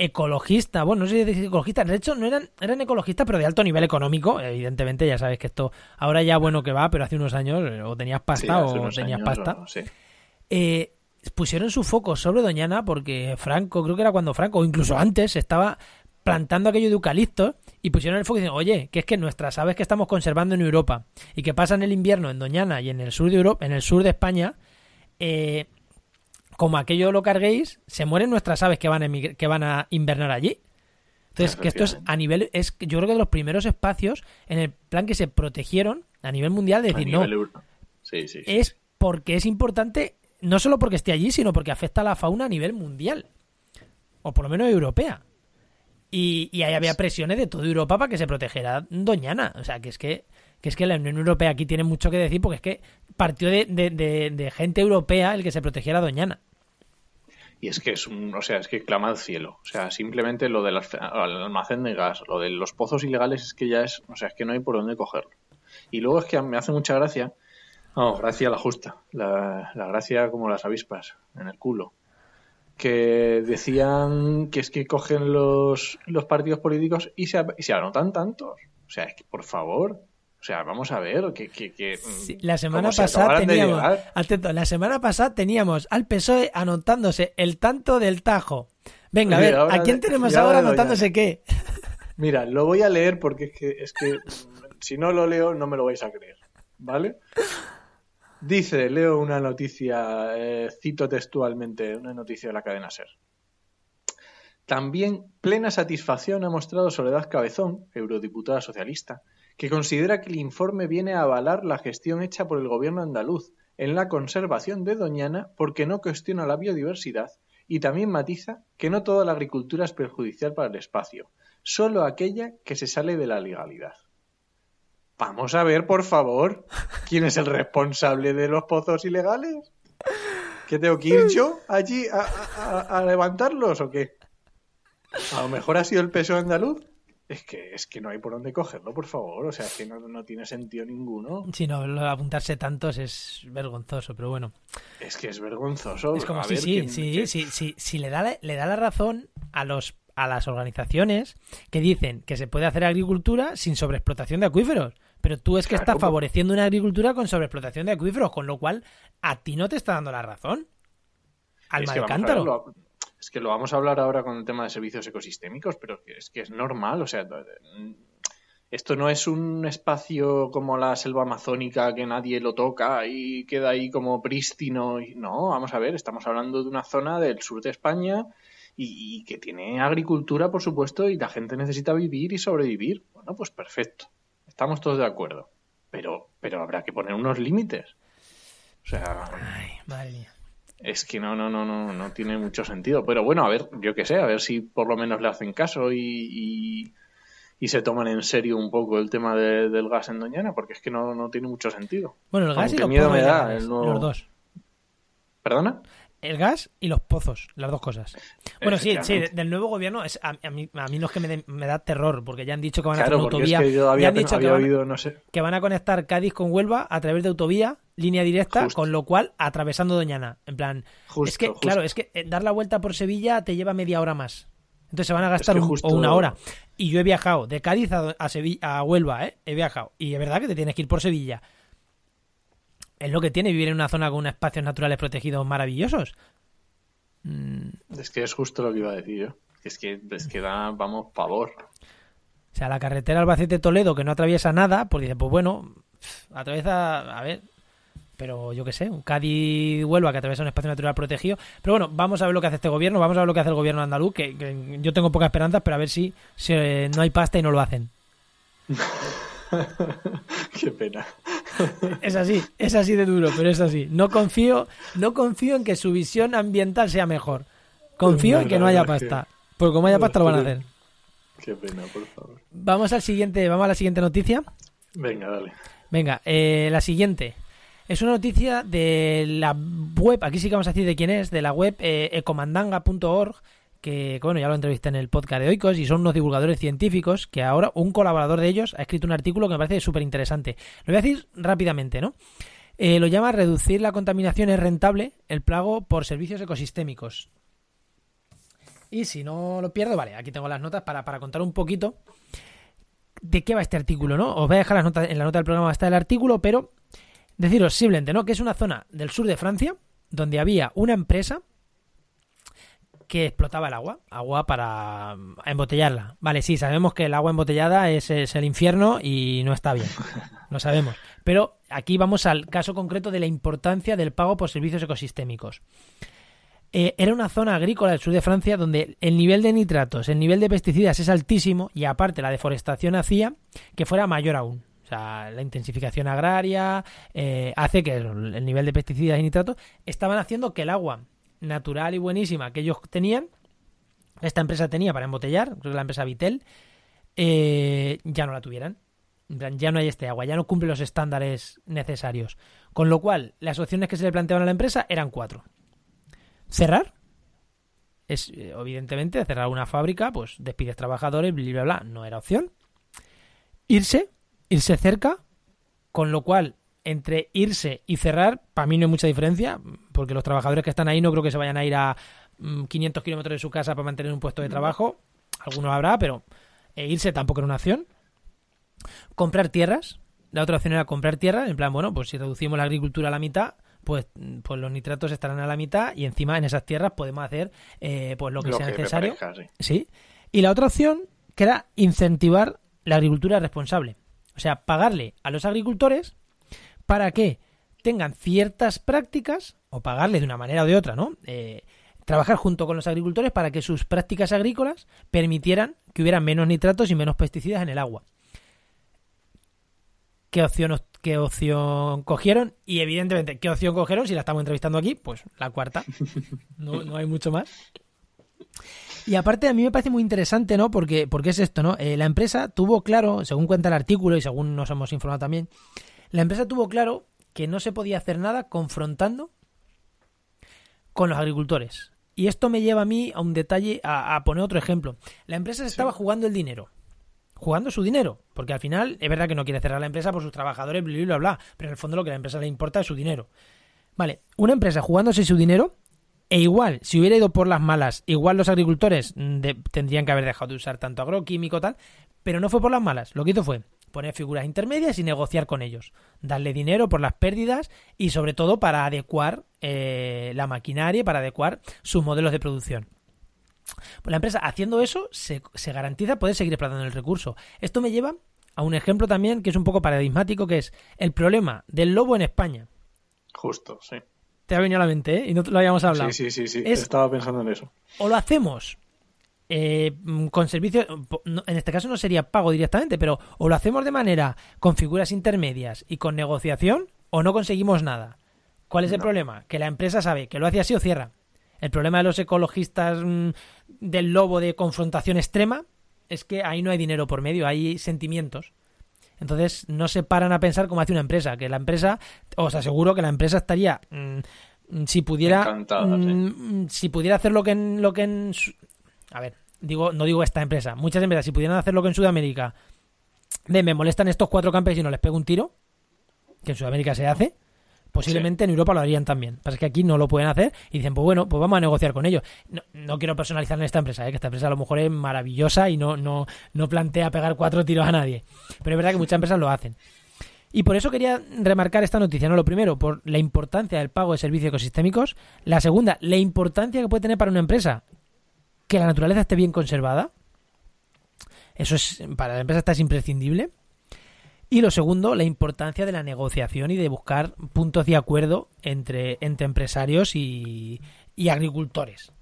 ecologista, bueno, no sé si ecologista, de hecho no eran, eran ecologistas, pero de alto nivel económico, evidentemente, ya sabes que esto ahora ya bueno que va, pero hace unos años eh, o tenías pasta o o tenías pasta. Eh, pusieron su foco sobre Doñana porque Franco, creo que era cuando Franco, o incluso antes, estaba plantando aquello de eucaliptos y pusieron el foco y oye, que es que nuestras aves que estamos conservando en Europa y que pasan el invierno en Doñana y en el sur de Europa, en el sur de España, eh, como aquello lo carguéis, se mueren nuestras aves que van a, que van a invernar allí.
Entonces, que esto es
a nivel, es yo creo que de los primeros espacios en el plan que se protegieron a nivel mundial, de decir, no, es porque es importante, no solo porque esté allí, sino porque afecta a la fauna a nivel mundial, o por lo menos europea. Y, ahí había presiones de toda Europa para que se protegiera Doñana. O sea, que es que, es que la Unión Europea aquí tiene mucho que decir, porque es que partió de, de gente europea el que se protegiera Doñana.
Y es que es un, o sea, es que clama al cielo. O sea, simplemente lo del almacén de gas, lo de los pozos ilegales es que ya es, o sea, es que no hay por dónde cogerlo. Y luego es que me hace mucha gracia, no, gracia la justa, la, la gracia como las avispas, en el culo que decían que es que cogen los, los partidos políticos y se, y se anotan tantos. O sea, es que por favor, o sea, vamos a ver que, mm, la semana pasada teníamos
la semana pasada teníamos al PSOE anotándose el tanto del Tajo. Venga, a ver, ¿a quién tenemos ahora anotándose qué?
Mira, lo voy a leer porque es que, mm, si no lo leo no me lo vais a creer, ¿vale? Dice, leo una noticia, eh, cito textualmente una noticia de la cadena SER. También plena satisfacción ha mostrado Soledad Cabezón, eurodiputada socialista, que considera que el informe viene a avalar la gestión hecha por el gobierno andaluz en la conservación de Doñana porque no cuestiona la biodiversidad y también matiza que no toda la agricultura es perjudicial para el espacio, solo aquella que se sale de la legalidad. Vamos a ver, por favor, quién es el responsable de los pozos ilegales. ¿Que tengo que ir yo allí a, levantarlos o qué? A lo mejor ha sido el peso andaluz. Es que, es que no hay por dónde cogerlo, por favor. O sea, es que no, no tiene sentido ninguno.
Sí, no, apuntarse tantos es vergonzoso, pero bueno.
Es que es vergonzoso. Es como si sí,
sí, sí, le da le da la razón a los a las organizaciones que dicen que se puede hacer agricultura sin sobreexplotación de acuíferos. Pero tú es que estás favoreciendo una agricultura con sobreexplotación de acuíferos, con lo cual a ti no te está dando la razón. Al es cántaro
es que lo vamos a hablar ahora con el tema de servicios ecosistémicos, pero es que es normal, o sea, esto no es un espacio como la selva amazónica que nadie lo toca y queda ahí como prístino. No, vamos a ver, estamos hablando de una zona del sur de España y, que tiene agricultura, por supuesto, y la gente necesita vivir y sobrevivir. Bueno, pues perfecto, estamos todos de acuerdo, pero, pero habrá que poner unos límites. O sea... Es que no, no, no, no, no tiene mucho sentido. Pero bueno, a ver, yo qué sé, a ver si por lo menos le hacen caso y, y, se toman en serio un poco el tema del gas en Doñana, porque es que no, tiene mucho sentido.
Bueno, el gas miedo me da, los dos. ¿Perdona? el gas y los pozos, las dos cosas. Bueno, sí, del nuevo gobierno es a, mí, a no es que me, da terror, porque ya han dicho que van a hacer una autovía. que dicho que, van, a conectar Cádiz con Huelva a través de autovía, línea directa, con lo cual atravesando Doñana. En plan, es que, claro, es que eh, dar la vuelta por Sevilla te lleva media hora más. Entonces se van a gastar una hora. Y yo he viajado de Cádiz a, Sevilla, a Huelva, eh, He viajado. Y es verdad que te tienes que ir por Sevilla es lo que tiene vivir en una zona con espacios naturales protegidos maravillosos.
Mm. Es que es justo lo que iba a decir yo. Es que, es que da, vamos, pavor.
O sea, la carretera Albacete-Toledo que no atraviesa nada, pues dice, pues bueno, atraviesa, a ver, pero yo qué sé, un Cádiz-Huelva que atraviesa un espacio natural protegido. Pero bueno, vamos a ver lo que hace este gobierno, vamos a ver lo que hace el gobierno andaluz, que, yo tengo pocas esperanzas, pero a ver si, si, no hay pasta y no lo hacen. Qué pena. Es así, es así de duro, pero es así. No confío, no confío en que su visión ambiental sea mejor. Confío en que no haya pasta. Porque como haya pasta lo van a hacer.
Qué pena, por favor.
Vamos al siguiente, vamos a la siguiente noticia. Venga, dale. Venga, eh, la siguiente. Es una noticia de la web, aquí sí que vamos a decir de quién es, de la web eh, ecomandanga.org, que bueno, ya lo entrevisté en el podcast de Oikos y son unos divulgadores científicos que ahora un colaborador de ellos ha escrito un artículo que me parece súper interesante. Lo voy a decir rápidamente, ¿no? Eh, lo llama Reducir la contaminación es rentable, el plago por servicios ecosistémicos. Y si no lo pierdo, vale, aquí tengo las notas para, contar un poquito de qué va este artículo, ¿no? Os voy a dejar las notas, en la nota del programa está el artículo, pero deciros simplemente, ¿no? Que es una zona del sur de Francia donde había una empresa que explotaba el agua, agua para embotellarla. Vale, sí, sabemos que el agua embotellada es, el infierno y no está bien, no sabemos. Pero aquí vamos al caso concreto de la importancia del pago por servicios ecosistémicos. Eh, era una zona agrícola del sur de Francia donde el nivel de nitratos, el nivel de pesticidas es altísimo y aparte la deforestación hacía que fuera mayor aún. O sea, la intensificación agraria eh, hace que el nivel de pesticidas y nitratos estaban haciendo que el agua natural y buenísima que ellos tenían, esta empresa tenía para embotellar, creo que la empresa Vitel, eh, ya no la tuvieran. Ya no hay este agua, ya no cumple los estándares necesarios. Con lo cual, las opciones que se le planteaban a la empresa eran cuatro. Cerrar, es eh, evidentemente cerrar una fábrica, pues despides trabajadores, bla, bla, bla, no era opción. Irse, irse cerca, con lo cual entre irse y cerrar, para mí no hay mucha diferencia, porque los trabajadores que están ahí no creo que se vayan a ir a 500 mm, kilómetros de su casa para mantener un puesto de mm. trabajo. Algunos habrá, pero e irse tampoco era una opción. Comprar tierras. La otra opción era comprar tierras, en plan, bueno, pues si reducimos la agricultura a la mitad, pues, pues, los nitratos estarán a la mitad y encima en esas tierras podemos hacer eh, pues lo que sea necesario. sí. Y la otra opción que era incentivar la agricultura responsable. O sea, pagarle a los agricultores para que tengan ciertas prácticas, o pagarles de una manera o de otra, ¿no? Eh, trabajar junto con los agricultores para que sus prácticas agrícolas permitieran que hubiera menos nitratos y menos pesticidas en el agua. ¿Qué opción, qué opción cogieron? Y evidentemente, ¿qué opción cogieron? Si la estamos entrevistando aquí, pues la cuarta. No, hay mucho más. Y aparte a mí me parece muy interesante, ¿no? Porque, porque es esto, ¿no? Eh, la empresa tuvo claro, según cuenta el artículo y según nos hemos informado también, la empresa tuvo claro que no se podía hacer nada confrontando con los agricultores. Y esto me lleva a mí a un detalle, a, poner otro ejemplo. La empresa se estaba jugando el dinero. Jugando su dinero. Porque al final es verdad que no quiere cerrar la empresa por sus trabajadores, bla, bla, bla. Pero en el fondo lo que a la empresa le importa es su dinero. Vale, una empresa jugándose su dinero e igual, si hubiera ido por las malas, igual los agricultores mm, tendrían que haber dejado de usar tanto agroquímico, tal, pero no fue por las malas. Lo que hizo fue, poner figuras intermedias y negociar con ellos, darle dinero por las pérdidas y sobre todo para adecuar eh, la maquinaria, para adecuar sus modelos de producción. Pues la empresa haciendo eso se, garantiza poder seguir explotando el recurso. Esto me lleva a un ejemplo también que es un poco paradigmático, que es el problema del lobo en España.
Justo, sí.
Te ha venido a la mente, ¿eh? Y no lo habíamos hablado. Sí, sí,
sí, sí. Estaba pensando en eso.
O lo hacemos eh, mm, con servicio, en este caso no sería pago directamente, pero o lo hacemos de manera con figuras intermedias y con negociación o no conseguimos nada. ¿Cuál es el problema? Que la empresa sabe que lo hace así o cierra. El problema de los ecologistas mm, del lobo de confrontación extrema es que ahí no hay dinero por medio, hay sentimientos. Entonces no se paran a pensar como hace una empresa, que la empresa, os aseguro que la empresa estaría, mm, si pudiera, si pudiera hacer lo que en, lo que en, a ver, digo, no digo esta empresa, muchas empresas, si pudieran hacer lo que en Sudamérica, me molestan estos cuatro y no les pego un tiro, que en Sudamérica se hace, posiblemente en Europa lo harían también. Pasa que aquí no lo pueden hacer y dicen, pues bueno, pues vamos a negociar con ellos. No, quiero personalizar en esta empresa, ¿eh? que esta empresa a lo mejor es maravillosa y no, no, no plantea pegar cuatro tiros a nadie. Pero es verdad que muchas empresas lo hacen. Y por eso quería remarcar esta noticia, ¿no? Lo primero, por la importancia del pago de servicios ecosistémicos. La segunda, la importancia que puede tener para una empresa, que la naturaleza esté bien conservada. Eso es, para la empresa está imprescindible. Y lo segundo, la importancia de la negociación y de buscar puntos de acuerdo entre, entre empresarios y, agricultores.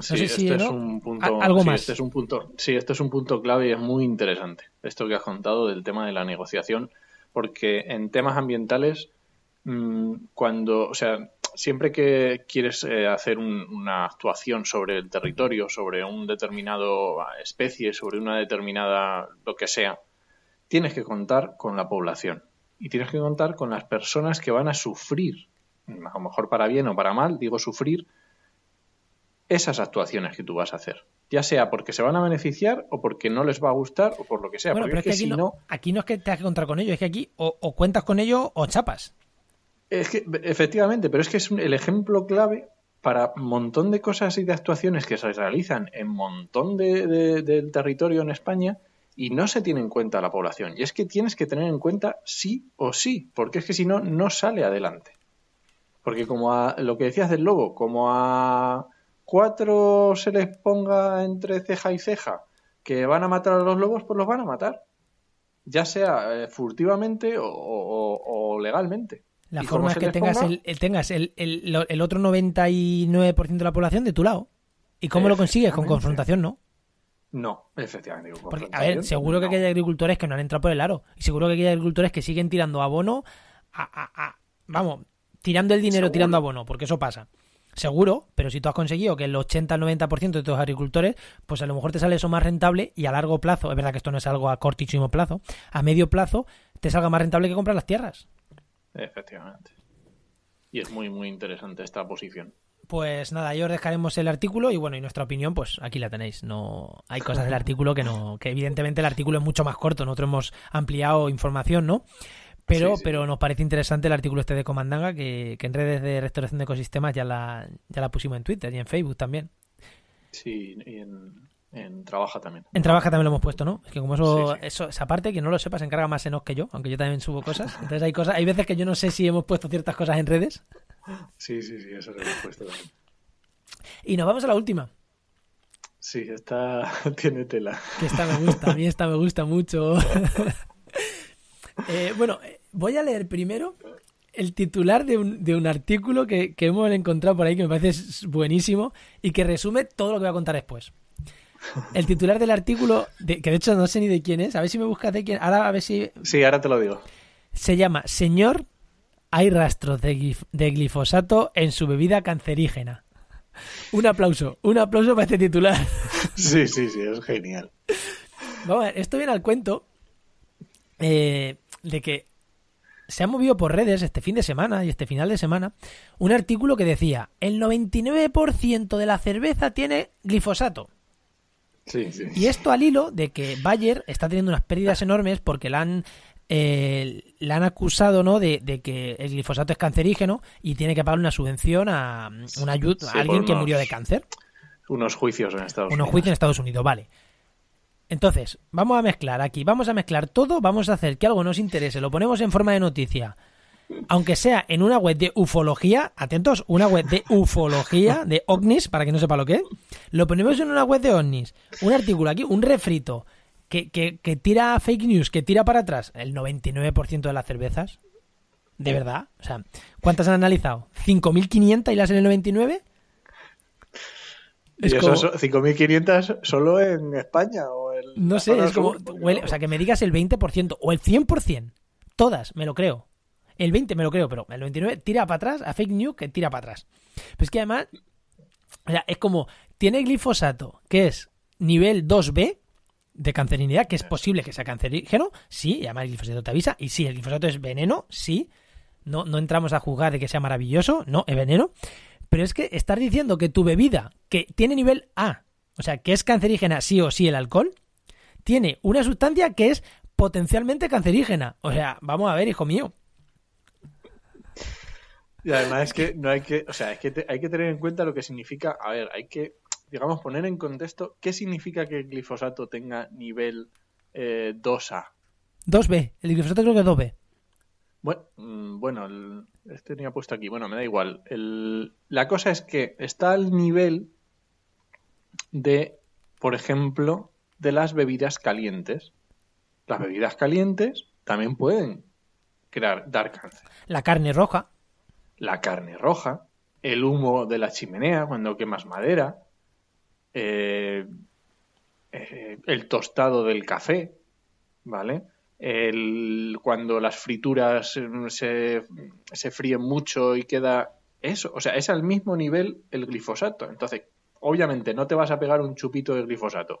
sí, esto es un punto, Este es
un punto, sí, esto es un punto clave y es muy interesante esto que has contado del tema de la negociación, porque en temas ambientales, mm, cuando, o sea, siempre que quieres eh, hacer una actuación sobre el territorio, sobre un determinado ah, especie, sobre una determinada lo que sea, tienes que contar con la población y tienes que contar con las personas que van a sufrir, a lo mejor para bien o para mal, digo sufrir, esas actuaciones que tú vas a hacer. Ya sea porque se van a beneficiar o porque no les va a gustar o por lo que sea. pero es que, aquí, no,
aquí no es que tengas que contar con ellos, es que aquí o cuentas con ellos o chapas.
Es que, efectivamente, pero es que es el ejemplo clave para un montón de cosas y de actuaciones que se realizan en un montón de, del territorio en España y no se tiene en cuenta la población. Y es que tienes que tener en cuenta sí o sí, porque es que si no, no sale adelante. Porque como lo que decías del lobo, como a cuatro se les ponga entre ceja y ceja que van a matar a los lobos, pues los van a matar. Ya sea eh, furtivamente o legalmente. La forma es que tengas, el,
el, tengas el, el, el otro 99% de la población de tu lado. ¿Y cómo lo consigues? Con confrontación, ¿no?
No, efectivamente. Porque, a ver, seguro que
hay agricultores que no han entrado por el aro. Y seguro que hay agricultores que siguen tirando abono a, vamos, tirando el dinero, tirando abono, porque eso pasa. Seguro, pero si tú has conseguido que el 80-90% de tus agricultores, pues a lo mejor te sale eso más rentable y a largo plazo, es verdad que esto no es algo a cortísimo plazo, a medio plazo te salga más rentable que comprar las tierras.
Efectivamente. Y es muy, muy interesante esta posición.
Pues nada, yo os dejaremos el artículo y bueno, y nuestra opinión, pues aquí la tenéis. No hay cosas del artículo que no, que evidentemente el artículo es mucho más corto, nosotros hemos ampliado información, ¿no? Pero, pero nos parece interesante el artículo este de Comandanga, que, que en redes de restauración de ecosistemas ya la, ya la pusimos en Twitter y en Facebook también.
Sí, y en,
en Trabaja también. En Trabaja también lo hemos puesto, ¿no? Es que como eso, eso esa parte, que no lo sepas se encarga más en Enos que yo, aunque yo también subo cosas. Entonces hay cosas, hay veces que yo no sé si hemos puesto ciertas cosas en redes.
Sí, sí, sí, eso lo hemos puesto también.
Y nos vamos a la última.
Sí, esta tiene tela.
Que esta me gusta, a mí esta me gusta mucho. Eh, bueno, eh, voy a leer primero el titular de un, artículo que, que hemos encontrado por ahí que me parece buenísimo y que resume todo lo que voy a contar después. El titular del artículo, de, que de hecho no sé ni de quién es, a ver si me buscas de quién. Ahora a ver si.
Sí, ahora te lo digo.
Se llama Señor, hay rastros de, glifosato en su bebida cancerígena. Un aplauso, un aplauso para este titular.
Sí, sí, sí, es genial.
Vamos a ver, esto viene al cuento eh, de que se ha movido por redes este fin de semana y este final de semana un artículo que decía el 99% de la cerveza tiene glifosato. Y esto al hilo de que Bayer está teniendo unas pérdidas enormes porque la han, eh, han acusado ¿no? De, que el glifosato es cancerígeno y tiene que pagar una subvención a, una alguien que murió de cáncer.
Unos juicios en Estados Unidos. Unos juicios en
Estados Unidos, vale. Entonces, vamos a mezclar aquí, vamos a mezclar todo, vamos a hacer que algo nos interese, lo ponemos en forma de noticia, aunque sea en una web de ufología, atentos, una web de ufología, de ovnis, para que no sepa lo que lo ponemos en una web de ovnis, un artículo aquí, un refrito, que, que, tira fake news, que tira para atrás, el 99% de las cervezas, de verdad, o sea, ¿cuántas han analizado? ¿5.500 y las en el 99%? Es y como...
5.500 solo en España o
No sé, es como... o sea, que me digas el 20% o el 100%. Todas, me lo creo. El 20 me lo creo, pero el 29 tira para atrás, a fake news que tira para atrás. Pero es que además, o sea, es como, tiene glifosato, que es nivel 2B de cancerinidad, que es posible que sea cancerígeno, sí, y además el glifosato te avisa, y sí, el glifosato es veneno, sí, no, no entramos a juzgar de que sea maravilloso, no, es veneno, pero es que estás diciendo que tu bebida, que tiene nivel A, o sea, que es cancerígena sí o sí el alcohol, tiene una sustancia que es potencialmente cancerígena. O sea, vamos a ver, hijo mío.
Y además es que no hay que, o sea, es que hay que tener en cuenta lo que significa, a ver, hay que, digamos, poner en contexto qué significa que el glifosato tenga nivel 2A. Eh,
2B, el glifosato creo que es 2B.
Bueno, mm, bueno este tenía puesto aquí, bueno, me da igual. la cosa es que está al nivel de, por ejemplo, de las bebidas calientes. Las bebidas calientes también pueden crear, dar cáncer.
La carne roja
la carne roja, el humo de la chimenea cuando quemas madera, eh, eh, el tostado del café, ¿vale? El, cuando las frituras eh, se, se fríen mucho y queda eso, o sea, es al mismo nivel el glifosato. Entonces, obviamente no te vas a pegar un chupito de glifosato.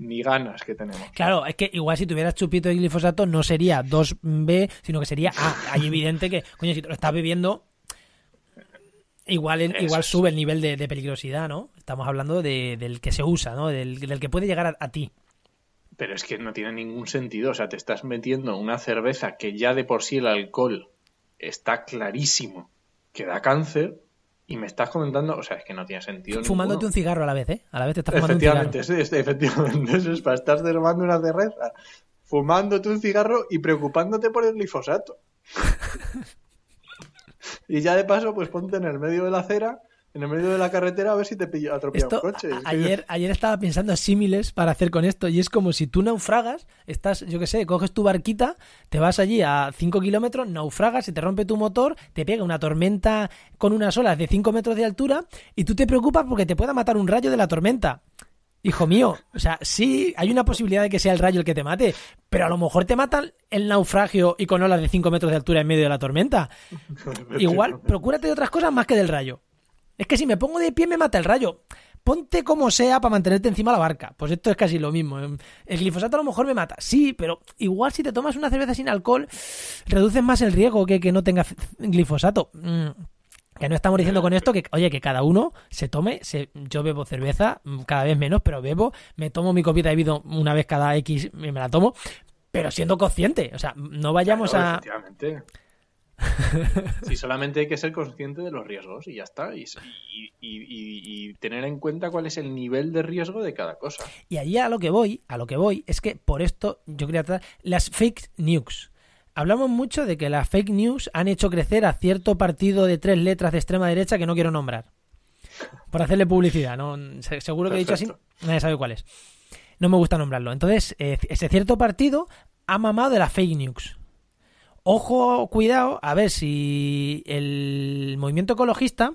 Ni ganas que tenemos.
Claro, es que igual si tuvieras chupito de glifosato no sería 2B, sino que sería A. Hay evidente que, coño, si te lo estás bebiendo, Igual, sube el nivel de, peligrosidad, ¿no? Estamos hablando del que se usa, ¿no? Del, que puede llegar a, ti.
Pero es que no tiene ningún sentido. O sea, te estás metiendo una cerveza que ya de por sí el alcohol está clarísimo que da cáncer y me estás comentando. O sea, es que no tiene sentido. Fumándote un
cigarro a la vez, ¿eh? A la vez te estás fumando un cigarro.
Sí, efectivamente, eso es para estar derramando una cerveza, fumándote un cigarro y preocupándote por el glifosato. Y ya de paso, pues ponte en el medio de la acera en el medio de la carretera a ver si te pillo un coche.
Ayer, ayer estaba pensando símiles para hacer con esto y es como si tú naufragas, estás, yo qué sé, coges tu barquita, te vas allí a 5 kilómetros, naufragas, y te rompe tu motor, te pega una tormenta con unas olas de 5 metros de altura y tú te preocupas porque te pueda matar un rayo de la tormenta hijo mío, o sea, sí, hay una posibilidad de que sea el rayo el que te mate, pero a lo mejor te matan el naufragio y con olas de 5 metros de altura en medio de la tormenta. Igual, procúrate de otras cosas más que del rayo. Es que si me pongo de pie me mata el rayo. Ponte como sea para mantenerte encima la barca. Pues esto es casi lo mismo. El glifosato a lo mejor me mata. Sí, pero igual si te tomas una cerveza sin alcohol, reduces más el riesgo que que no tenga glifosato. Mm. Que no estamos diciendo con esto que, oye, que cada uno se tome, yo bebo cerveza mm, cada vez menos, pero bebo, me tomo mi copita de vino una vez cada X me la tomo, pero siendo consciente, o sea, no vayamos a...
Efectivamente. sí, solamente hay que ser consciente de los riesgos y ya está. Y, tener en cuenta cuál es el nivel de riesgo de cada cosa.
Y allí a lo que voy, a lo que voy, es que por esto yo quería tratar las fake news hablamos mucho de que las fake news han hecho crecer a cierto partido de tres letras de extrema derecha que no quiero nombrar. Por hacerle publicidad, ¿no? Seguro que he dicho así, nadie sabe cuál es. No me gusta nombrarlo. Entonces, eh, ese cierto partido ha mamado de las fake news. Ojo, cuidado, a ver si el movimiento ecologista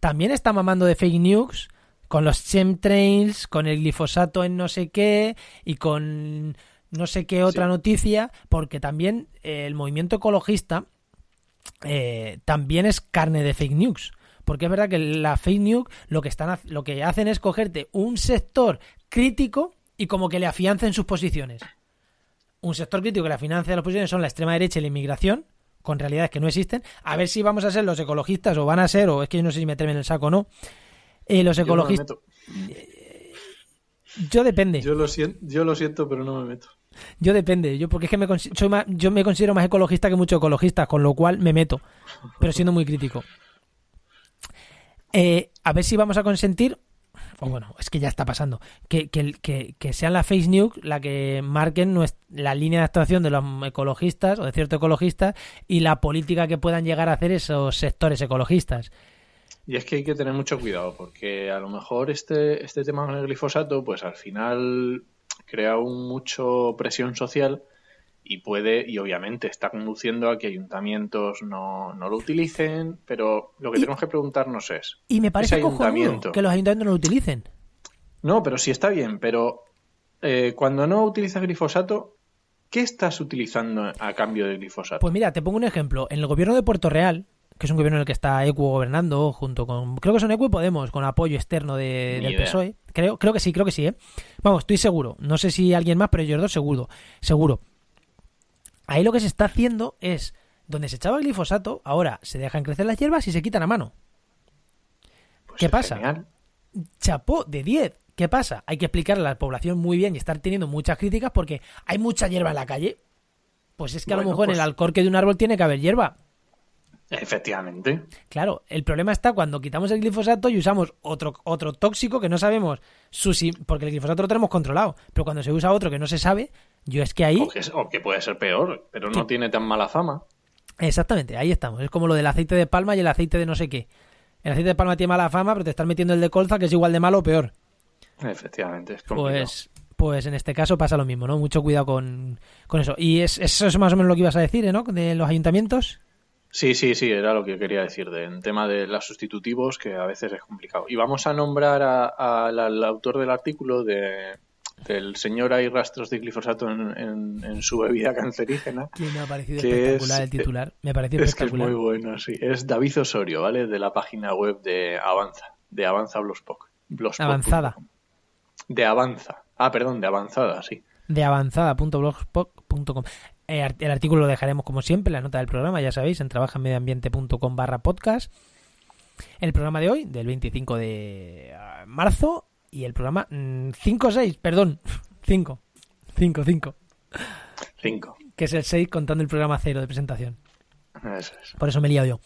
también está mamando de fake news con los chemtrails, con el glifosato en no sé qué y con no sé qué otra noticia, porque también eh, el movimiento ecologista eh, también es carne de fake news. Porque es verdad que la fake news lo que, están, lo que hacen es cogerte un sector crítico y como que le afiancen sus posiciones. Un sector crítico que le afiancen las posiciones son la extrema derecha y la inmigración, con realidades que no existen. A ver si vamos a ser los ecologistas o van a ser, o es que yo no sé si meterme en el saco o no. Eh, los ecologistas. Yo, eh,
yo depende. Yo lo, siento, yo lo siento, pero no me meto.
Yo depende, yo porque es que me, yo me considero más ecologista que muchos ecologistas, con lo cual me meto, pero siendo muy crítico. Eh, a ver si vamos a consentir, oh, bueno, es que ya está pasando, que, que, que, sean la face news la que marquen la línea de actuación de los ecologistas o de cierto ecologistas y la política que puedan llegar a hacer esos sectores ecologistas.
Y es que hay que tener mucho cuidado, porque a lo mejor este, este tema con el glifosato, pues al final crea un mucho presión social y puede, y obviamente está conduciendo a que ayuntamientos no, lo utilicen, pero lo que tenemos que preguntarnos es... Y me parece que los ayuntamientos
no lo utilicen.
No, pero sí está bien, pero eh, cuando no utilizas glifosato, ¿qué estás utilizando a cambio de glifosato? Pues
mira, te pongo un ejemplo. En el gobierno de Puerto Real, que es un gobierno en el que está Equo gobernando, junto con. Creo que son Equo y Podemos, con apoyo externo de, del PSOE. Creo, creo que sí, creo que sí, ¿eh? Vamos, estoy seguro. No sé si alguien más, pero yo dos seguro. Seguro. Ahí lo que se está haciendo es. Donde se echaba el glifosato, ahora se dejan crecer las hierbas y se quitan a mano. Pues ¿Qué pasa? Chapó de 10. ¿Qué pasa? Hay que explicarle a la población muy bien y estar teniendo muchas críticas porque hay mucha hierba en la calle. Pues es que a lo mejor en pues el alcorque de un árbol tiene que haber hierba.
Efectivamente.
Claro, el problema está cuando quitamos el glifosato y usamos otro, otro tóxico que no sabemos su porque el glifosato lo tenemos controlado, pero cuando se usa otro que no se sabe, yo es que ahí...
O que, puede ser peor, pero no tiene tan mala fama.
Exactamente, ahí estamos. Es como lo del aceite de palma y el aceite de no sé qué. El aceite de palma tiene mala fama, pero te están metiendo el de colza que es igual de malo o peor.
Efectivamente, es complicado.
Pues, pues en este caso pasa lo mismo, ¿no? Mucho cuidado con, con eso. Y eso es más o menos lo que ibas a decir, ¿eh? ¿no? De los ayuntamientos.
Sí, sí, sí, era lo que quería decir de, en tema de los sustitutivos, que a veces es complicado. Y vamos a nombrar al, autor del artículo de, del señor hay rastros de glifosato en, en, su bebida cancerígena.
Que me ha parecido espectacular el titular. Me espectacular. es muy
bueno, sí. Es David Osorio, ¿vale? De la página web de Avanza, de Avanza Blogspot. Avanzada. De Avanza. Ah, perdón, de Avanzada, sí.
De avanzada.blogspot.com. Eh, el artículo lo dejaremos como siempre, la nota del programa, ya sabéis, en trabajamedioambiente.com barra podcast. El programa de hoy, del 25 de ah, marzo, y el programa 5-6, mm, perdón, 5, 5, 5. 5. Que es el 6 contando el programa 0 de presentación. Por eso me he liado yo.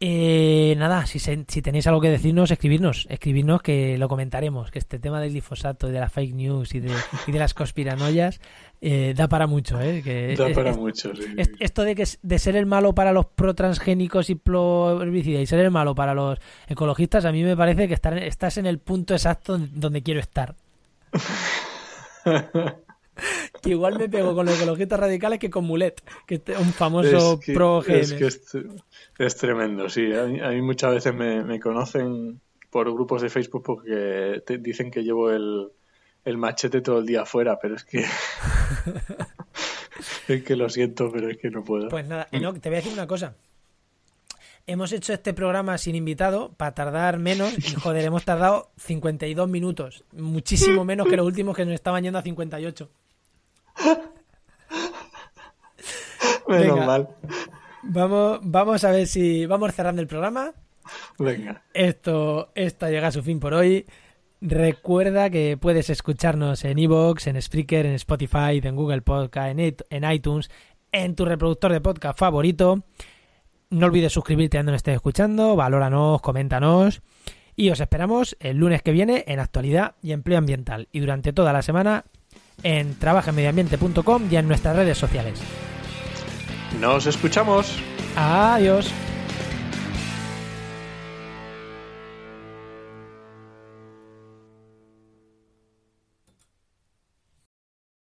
Eh, nada, si, tenéis algo que decirnos, escribirnos, escribirnos que lo comentaremos, que este tema del glifosato y de las fake news y de, las conspiranoias eh, da para mucho, eh, para esto de, que, de ser el malo para los protransgénicos y pro herbicidas y ser el malo para los ecologistas, a mí me parece que estás en el punto exacto donde quiero estar. que igual me pego con los ecologistas radicales que con Mulet, que este es un famoso pro -GM.
Es tremendo, sí. A mí, muchas veces me, conocen por grupos de Facebook porque te dicen que llevo el, machete todo el día afuera, pero es que. es que lo siento, pero es que no puedo. Pues
nada, mm. te voy a decir una cosa. Hemos hecho este programa sin invitado para tardar menos y joder, hemos tardado 52 minutos, muchísimo menos que los últimos que nos estaban yendo a 58. Menos mal. Vamos, vamos a ver si vamos cerrando el programa. Venga. Esto, llega a su fin por hoy. Recuerda que puedes escucharnos en Evox, en Spreaker, en Spotify, en Google Podcast, en iTunes, en tu reproductor de podcast favorito. No olvides suscribirte donde estés escuchando, valóranos, coméntanos. Y os esperamos el lunes que viene en Actualidad y Empleo Ambiental. Y durante toda la semana en trabajamedioambiente.com y en nuestras redes sociales.
Nos escuchamos.
Adiós.